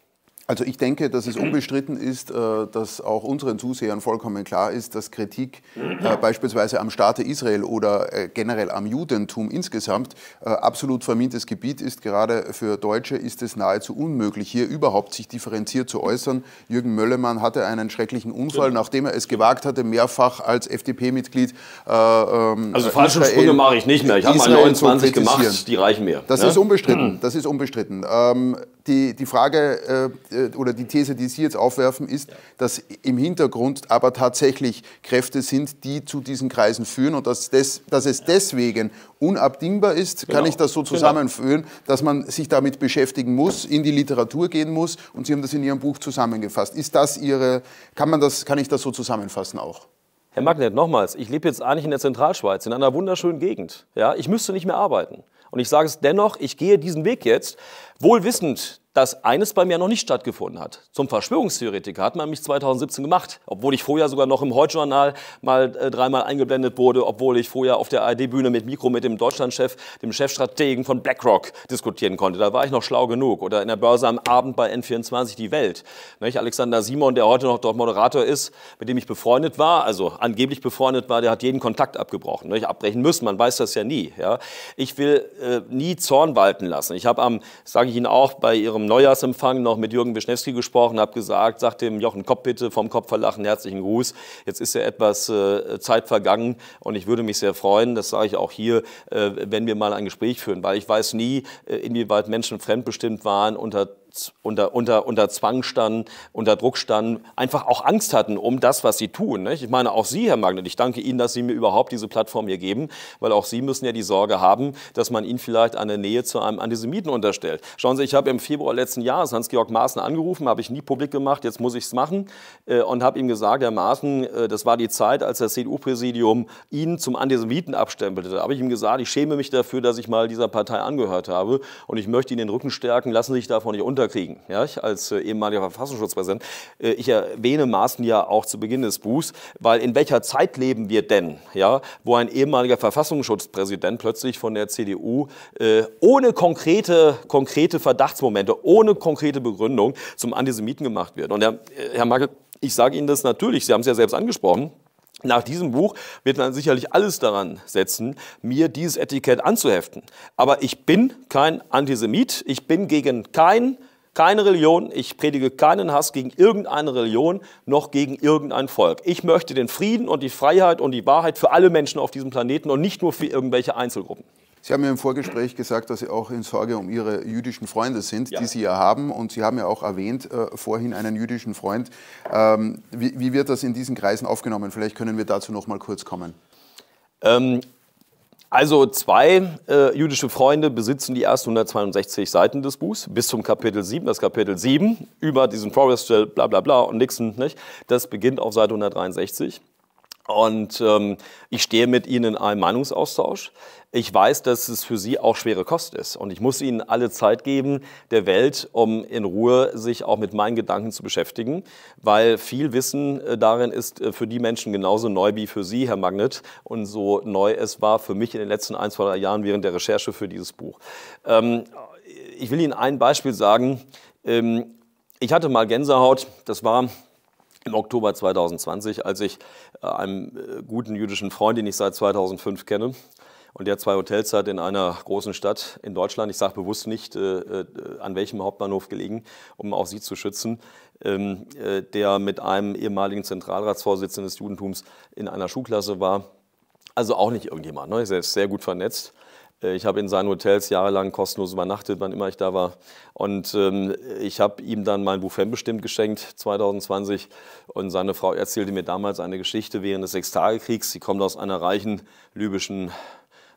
Also ich denke, dass es unbestritten ist, äh, dass auch unseren Zusehern vollkommen klar ist, dass Kritik äh, beispielsweise am Staate Israel oder äh, generell am Judentum insgesamt absolut vermintes Gebiet ist. Gerade für Deutsche ist es nahezu unmöglich, hier überhaupt sich differenziert zu äußern. Jürgen Möllemann hatte einen schrecklichen Unfall, genau. nachdem er es gewagt hatte, mehrfach als FDP-Mitglied. Äh, ähm, also falsche Sprünge mache ich nicht mehr. Ich habe mal 29 gemacht, die reichen mir. Das ne? ist unbestritten. Das ist unbestritten. Ähm, die, die Frage äh, äh, oder die These, die Sie jetzt aufwerfen, ist, ja. dass im Hintergrund aber tatsächlich Kräfte sind, die zu diesen Kreisen führen und dass, des, dass es deswegen unabdingbar ist, genau. kann ich das so genau. zusammenführen, genau. dass man sich damit beschäftigen muss, in die Literatur gehen muss und Sie haben das in Ihrem Buch zusammengefasst. Ist das Ihre, kann, man das, kann ich das so zusammenfassen auch? Herr Magnet, nochmals, ich lebe jetzt eigentlich in der Zentralschweiz, in einer wunderschönen Gegend. Ja, ich müsste nicht mehr arbeiten. Und ich sage es dennoch, ich gehe diesen Weg jetzt, wohl wissend, dass eines bei mir noch nicht stattgefunden hat. Zum Verschwörungstheoretiker hat man mich 2017 gemacht, obwohl ich vorher sogar noch im Heute-Journal mal äh, dreimal eingeblendet wurde, obwohl ich vorher auf der ARD-Bühne mit Mikro mit dem Deutschlandchef, dem Chefstrategen von BlackRock diskutieren konnte. Da war ich noch schlau genug. Oder in der Börse am Abend bei N24 Die Welt. Nicht? Alexander Simon, der heute noch dort Moderator ist, mit dem ich befreundet war, also angeblich befreundet war, der hat jeden Kontakt abgebrochen. Nicht? Abbrechen müssen, man weiß das ja nie. Ja? Ich will äh, nie Zorn walten lassen. Ich habe am, sage ich Ihnen auch, bei Ihrem Neujahrsempfang noch mit Jürgen Wischnewski gesprochen, habe gesagt, sagt dem Jochen Kopp bitte vom Kopfverlachen herzlichen Gruß. Jetzt ist ja etwas äh, Zeit vergangen und ich würde mich sehr freuen, das sage ich auch hier, äh, wenn wir mal ein Gespräch führen, weil ich weiß nie, äh, inwieweit Menschen fremdbestimmt waren unter unter, unter, unter Zwang standen, unter Druck standen, einfach auch Angst hatten um das, was sie tun. Nicht? Ich meine, auch Sie, Herr Magnet, ich danke Ihnen, dass Sie mir überhaupt diese Plattform hier geben, weil auch Sie müssen ja die Sorge haben, dass man Ihnen vielleicht eine Nähe zu einem Antisemiten unterstellt. Schauen Sie, ich habe im Februar letzten Jahres Hans-Georg Maaßen angerufen, habe ich nie publik gemacht, jetzt muss ich es machen äh, und habe ihm gesagt, Herr Maaßen, äh, das war die Zeit, als das CDU-Präsidium ihn zum Antisemiten abstempelte. Da habe ich ihm gesagt, ich schäme mich dafür, dass ich mal dieser Partei angehört habe und ich möchte Ihnen den Rücken stärken, lassen Sie sich davon nicht unter kriegen, ja, als äh, ehemaliger Verfassungsschutzpräsident. Äh, ich erwähne Maaßen ja auch zu Beginn des Buchs, weil in welcher Zeit leben wir denn, ja, wo ein ehemaliger Verfassungsschutzpräsident plötzlich von der CDU äh, ohne konkrete, konkrete Verdachtsmomente, ohne konkrete Begründung zum Antisemiten gemacht wird. Und Herr, äh, Herr Magel, ich sage Ihnen das natürlich, Sie haben es ja selbst angesprochen. Nach diesem Buch wird man sicherlich alles daran setzen, mir dieses Etikett anzuheften. Aber ich bin kein Antisemit, ich bin gegen kein keine Religion, ich predige keinen Hass gegen irgendeine Religion, noch gegen irgendein Volk. Ich möchte den Frieden und die Freiheit und die Wahrheit für alle Menschen auf diesem Planeten und nicht nur für irgendwelche Einzelgruppen. Sie haben ja im Vorgespräch gesagt, dass Sie auch in Sorge um Ihre jüdischen Freunde sind, ja. die Sie ja haben. Und Sie haben ja auch erwähnt äh, vorhin einen jüdischen Freund. Ähm, wie, wie, wird das in diesen Kreisen aufgenommen? Vielleicht können wir dazu noch mal kurz kommen. Ähm, also zwei äh, jüdische Freunde besitzen die ersten 162 Seiten des Buchs bis zum Kapitel 7. Das Kapitel 7 über diesen Forrest, bla bla bla und Nixon, nicht? das beginnt auf Seite 163. Und ähm, ich stehe mit Ihnen in einem Meinungsaustausch. Ich weiß, dass es für Sie auch schwere Kost ist. Und ich muss Ihnen alle Zeit geben der Welt, um in Ruhe sich auch mit meinen Gedanken zu beschäftigen, weil viel Wissen äh, darin ist äh, für die Menschen genauso neu wie für Sie, Herr Magnet. Und so neu es war für mich in den letzten ein, zwei, drei Jahren während der Recherche für dieses Buch. Ähm, ich will Ihnen ein Beispiel sagen. Ähm, ich hatte mal Gänsehaut. Das war im Oktober 2020, als ich äh, einem äh, guten jüdischen Freund, den ich seit 2005 kenne. Und der zwei Hotels hat in einer großen Stadt in Deutschland, ich sage bewusst nicht, äh, äh, an welchem Hauptbahnhof gelegen, um auch sie zu schützen, ähm, äh, der mit einem ehemaligen Zentralratsvorsitzenden des Judentums in einer Schulklasse war. Also auch nicht irgendjemand, ne? ist sehr gut vernetzt. Äh, ich habe in seinen Hotels jahrelang kostenlos übernachtet, wann immer ich da war. Und ähm, ich habe ihm dann mein Buffet bestimmt geschenkt, 2020. Und seine Frau erzählte mir damals eine Geschichte während des Sechstagekriegs. Sie kommt aus einer reichen libyschen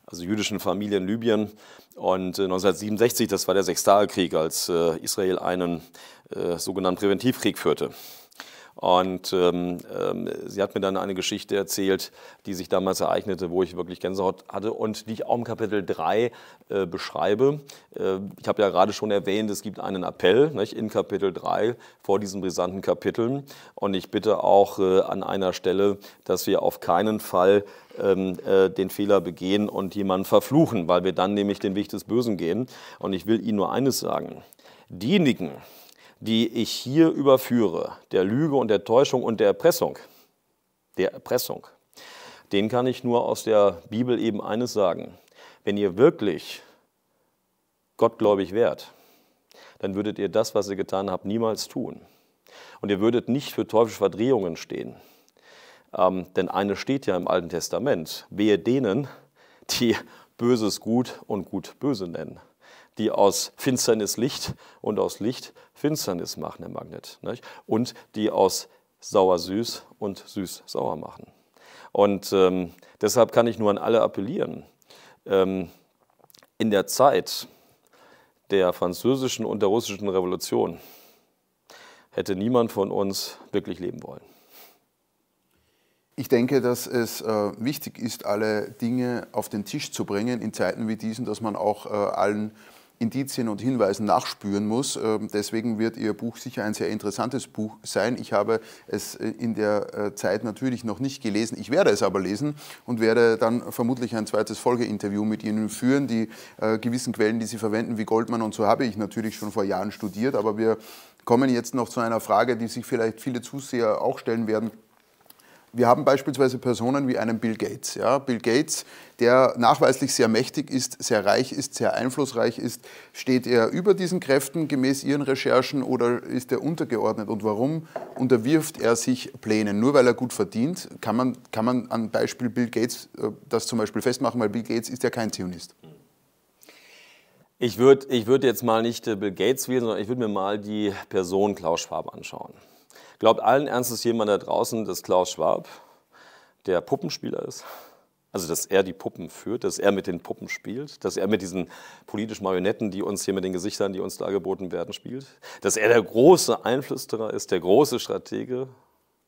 also jüdischen Familie in Libyen. Und 1967, äh, das war der Sechstagekrieg, als äh, Israel einen äh, sogenannten Präventivkrieg führte. Und ähm, äh, sie hat mir dann eine Geschichte erzählt, die sich damals ereignete, wo ich wirklich Gänsehaut hatte und die ich auch im Kapitel 3 äh, beschreibe. Äh, ich habe ja gerade schon erwähnt, es gibt einen Appell nicht, in Kapitel 3 vor diesen brisanten Kapiteln. Und ich bitte auch äh, an einer Stelle, dass wir auf keinen Fall ähm, äh, den Fehler begehen und jemanden verfluchen, weil wir dann nämlich den Weg des Bösen gehen. Und ich will Ihnen nur eines sagen. Diejenigen, die ich hier überführe, der Lüge und der Täuschung und der Erpressung, der Erpressung, den kann ich nur aus der Bibel eben eines sagen. Wenn ihr wirklich gottgläubig wärt, dann würdet ihr das, was ihr getan habt, niemals tun. Und ihr würdet nicht für teuflische Verdrehungen stehen. Ähm, denn eine steht ja im Alten Testament. Wehe denen, die Böses gut und gut böse nennen die aus Finsternis Licht und aus Licht Finsternis machen der Magnet. Nicht? Und die aus sauer-süß und süß-sauer machen. Und ähm, deshalb kann ich nur an alle appellieren. Ähm, in der Zeit der französischen und der russischen Revolution hätte niemand von uns wirklich leben wollen. Ich denke, dass es äh, wichtig ist, alle Dinge auf den Tisch zu bringen in Zeiten wie diesen, dass man auch äh, allen Indizien und Hinweisen nachspüren muss. Ähm, deswegen wird Ihr Buch sicher ein sehr interessantes Buch sein. Ich habe es äh, in der äh, Zeit natürlich noch nicht gelesen. Ich werde es aber lesen und werde dann vermutlich ein zweites Folgeinterview mit Ihnen führen. Die äh, gewissen Quellen, die Sie verwenden, wie Goldman und so, habe ich natürlich schon vor Jahren studiert. Aber wir kommen jetzt noch zu einer Frage, die sich vielleicht viele Zuseher auch stellen werden wir haben beispielsweise Personen wie einen Bill Gates. Ja? Bill Gates, der nachweislich sehr mächtig ist, sehr reich ist, sehr einflussreich ist. Steht er über diesen Kräften gemäß Ihren Recherchen oder ist er untergeordnet? Und warum unterwirft er sich Plänen? Nur weil er gut verdient? Kann man, kann man an Beispiel Bill Gates äh, das zum Beispiel festmachen, weil Bill Gates ist ja kein Zionist. Ich würde ich würd jetzt mal nicht äh, Bill Gates wählen, sondern ich würde mir mal die Person Klaus Schwab anschauen. Glaubt allen Ernstes jemand da draußen, dass Klaus Schwab der Puppenspieler ist? Also, dass er die Puppen führt, dass er mit den Puppen spielt, dass er mit diesen politischen Marionetten, die uns hier mit den Gesichtern, die uns dargeboten werden, spielt, dass er der große Einflüsterer ist, der große Stratege,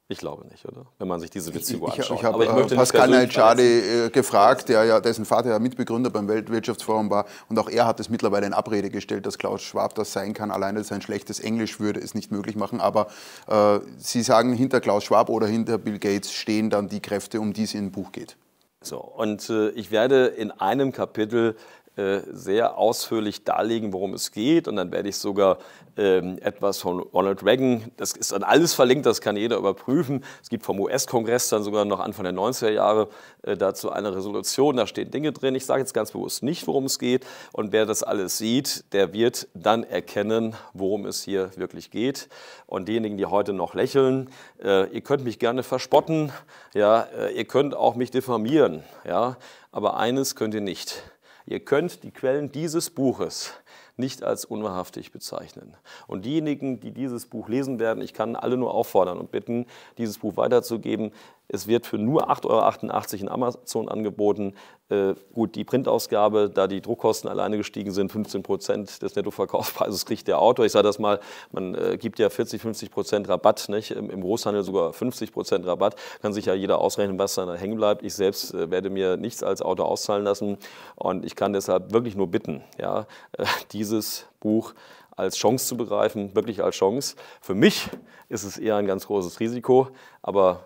ich glaube nicht, oder? Wenn man sich diese Beziehung anschaut. Ich, ich habe äh, Pascal Neitschadi gefragt, der ja, dessen Vater ja Mitbegründer beim Weltwirtschaftsforum war. Und auch er hat es mittlerweile in Abrede gestellt, dass Klaus Schwab das sein kann. Alleine sein schlechtes Englisch würde es nicht möglich machen. Aber äh, Sie sagen, hinter Klaus Schwab oder hinter Bill Gates stehen dann die Kräfte, um die es in dem Buch geht. So, und äh, ich werde in einem Kapitel äh, sehr ausführlich darlegen, worum es geht. Und dann werde ich sogar ähm, etwas von Ronald Reagan, das ist dann alles verlinkt, das kann jeder überprüfen. Es gibt vom US-Kongress dann sogar noch Anfang der 90er Jahre äh, dazu eine Resolution, da stehen Dinge drin. Ich sage jetzt ganz bewusst nicht, worum es geht. Und wer das alles sieht, der wird dann erkennen, worum es hier wirklich geht. Und diejenigen, die heute noch lächeln, äh, ihr könnt mich gerne verspotten, ja, äh, ihr könnt auch mich diffamieren, ja, aber eines könnt ihr nicht Ihr könnt die Quellen dieses Buches nicht als unwahrhaftig bezeichnen. Und diejenigen, die dieses Buch lesen werden, ich kann alle nur auffordern und bitten, dieses Buch weiterzugeben. Es wird für nur 8,88 Euro in Amazon angeboten. Äh, gut, die Printausgabe, da die Druckkosten alleine gestiegen sind, 15 Prozent des Nettoverkaufspreises kriegt der Autor. Ich sage das mal, man äh, gibt ja 40, 50 Prozent Rabatt, nicht? Im, Großhandel sogar 50 Prozent Rabatt. Kann sich ja jeder ausrechnen, was da hängen bleibt. Ich selbst äh, werde mir nichts als Autor auszahlen lassen und ich kann deshalb wirklich nur bitten, ja, dieses Buch als Chance zu begreifen, wirklich als Chance. Für mich ist es eher ein ganz großes Risiko, aber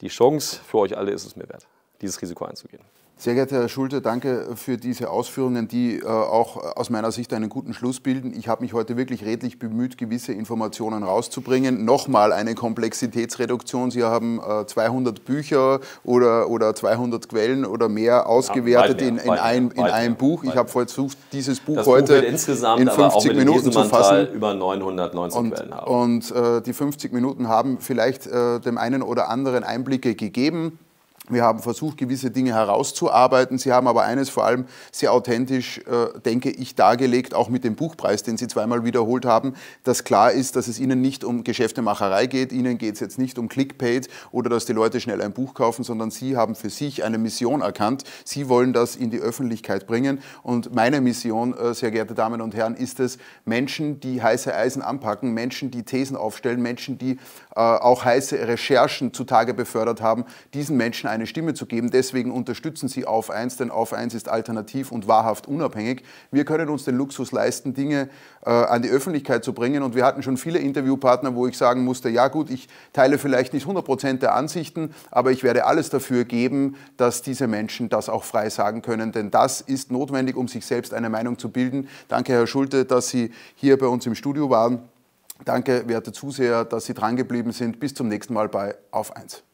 die Chance für euch alle ist es mir wert, dieses Risiko einzugehen. Sehr geehrter Herr Schulte, danke für diese Ausführungen, die äh, auch aus meiner Sicht einen guten Schluss bilden. Ich habe mich heute wirklich redlich bemüht, gewisse Informationen rauszubringen. Nochmal eine Komplexitätsreduktion. Sie haben äh, 200 Bücher oder, oder 200 Quellen oder mehr ausgewertet ja, mehr, in, in, ein, in einem Buch. Ich habe versucht, dieses Buch das heute Buch insgesamt, in 50 Minuten zu fassen. über 990 und, Quellen haben. Und äh, die 50 Minuten haben vielleicht äh, dem einen oder anderen Einblicke gegeben. Wir haben versucht, gewisse Dinge herauszuarbeiten. Sie haben aber eines vor allem sehr authentisch, äh, denke ich, dargelegt, auch mit dem Buchpreis, den Sie zweimal wiederholt haben, dass klar ist, dass es Ihnen nicht um Geschäftemacherei geht. Ihnen geht es jetzt nicht um Clickbait oder dass die Leute schnell ein Buch kaufen, sondern Sie haben für sich eine Mission erkannt. Sie wollen das in die Öffentlichkeit bringen. Und meine Mission, äh, sehr geehrte Damen und Herren, ist es, Menschen, die heiße Eisen anpacken, Menschen, die Thesen aufstellen, Menschen, die äh, auch heiße Recherchen zutage befördert haben, diesen Menschen ein eine Stimme zu geben. Deswegen unterstützen Sie auf 1, denn auf 1 ist alternativ und wahrhaft unabhängig. Wir können uns den Luxus leisten, Dinge äh, an die Öffentlichkeit zu bringen. Und wir hatten schon viele Interviewpartner, wo ich sagen musste, ja gut, ich teile vielleicht nicht 100 Prozent der Ansichten, aber ich werde alles dafür geben, dass diese Menschen das auch frei sagen können. Denn das ist notwendig, um sich selbst eine Meinung zu bilden. Danke, Herr Schulte, dass Sie hier bei uns im Studio waren. Danke, werte Zuseher, dass Sie drangeblieben sind. Bis zum nächsten Mal bei Auf 1.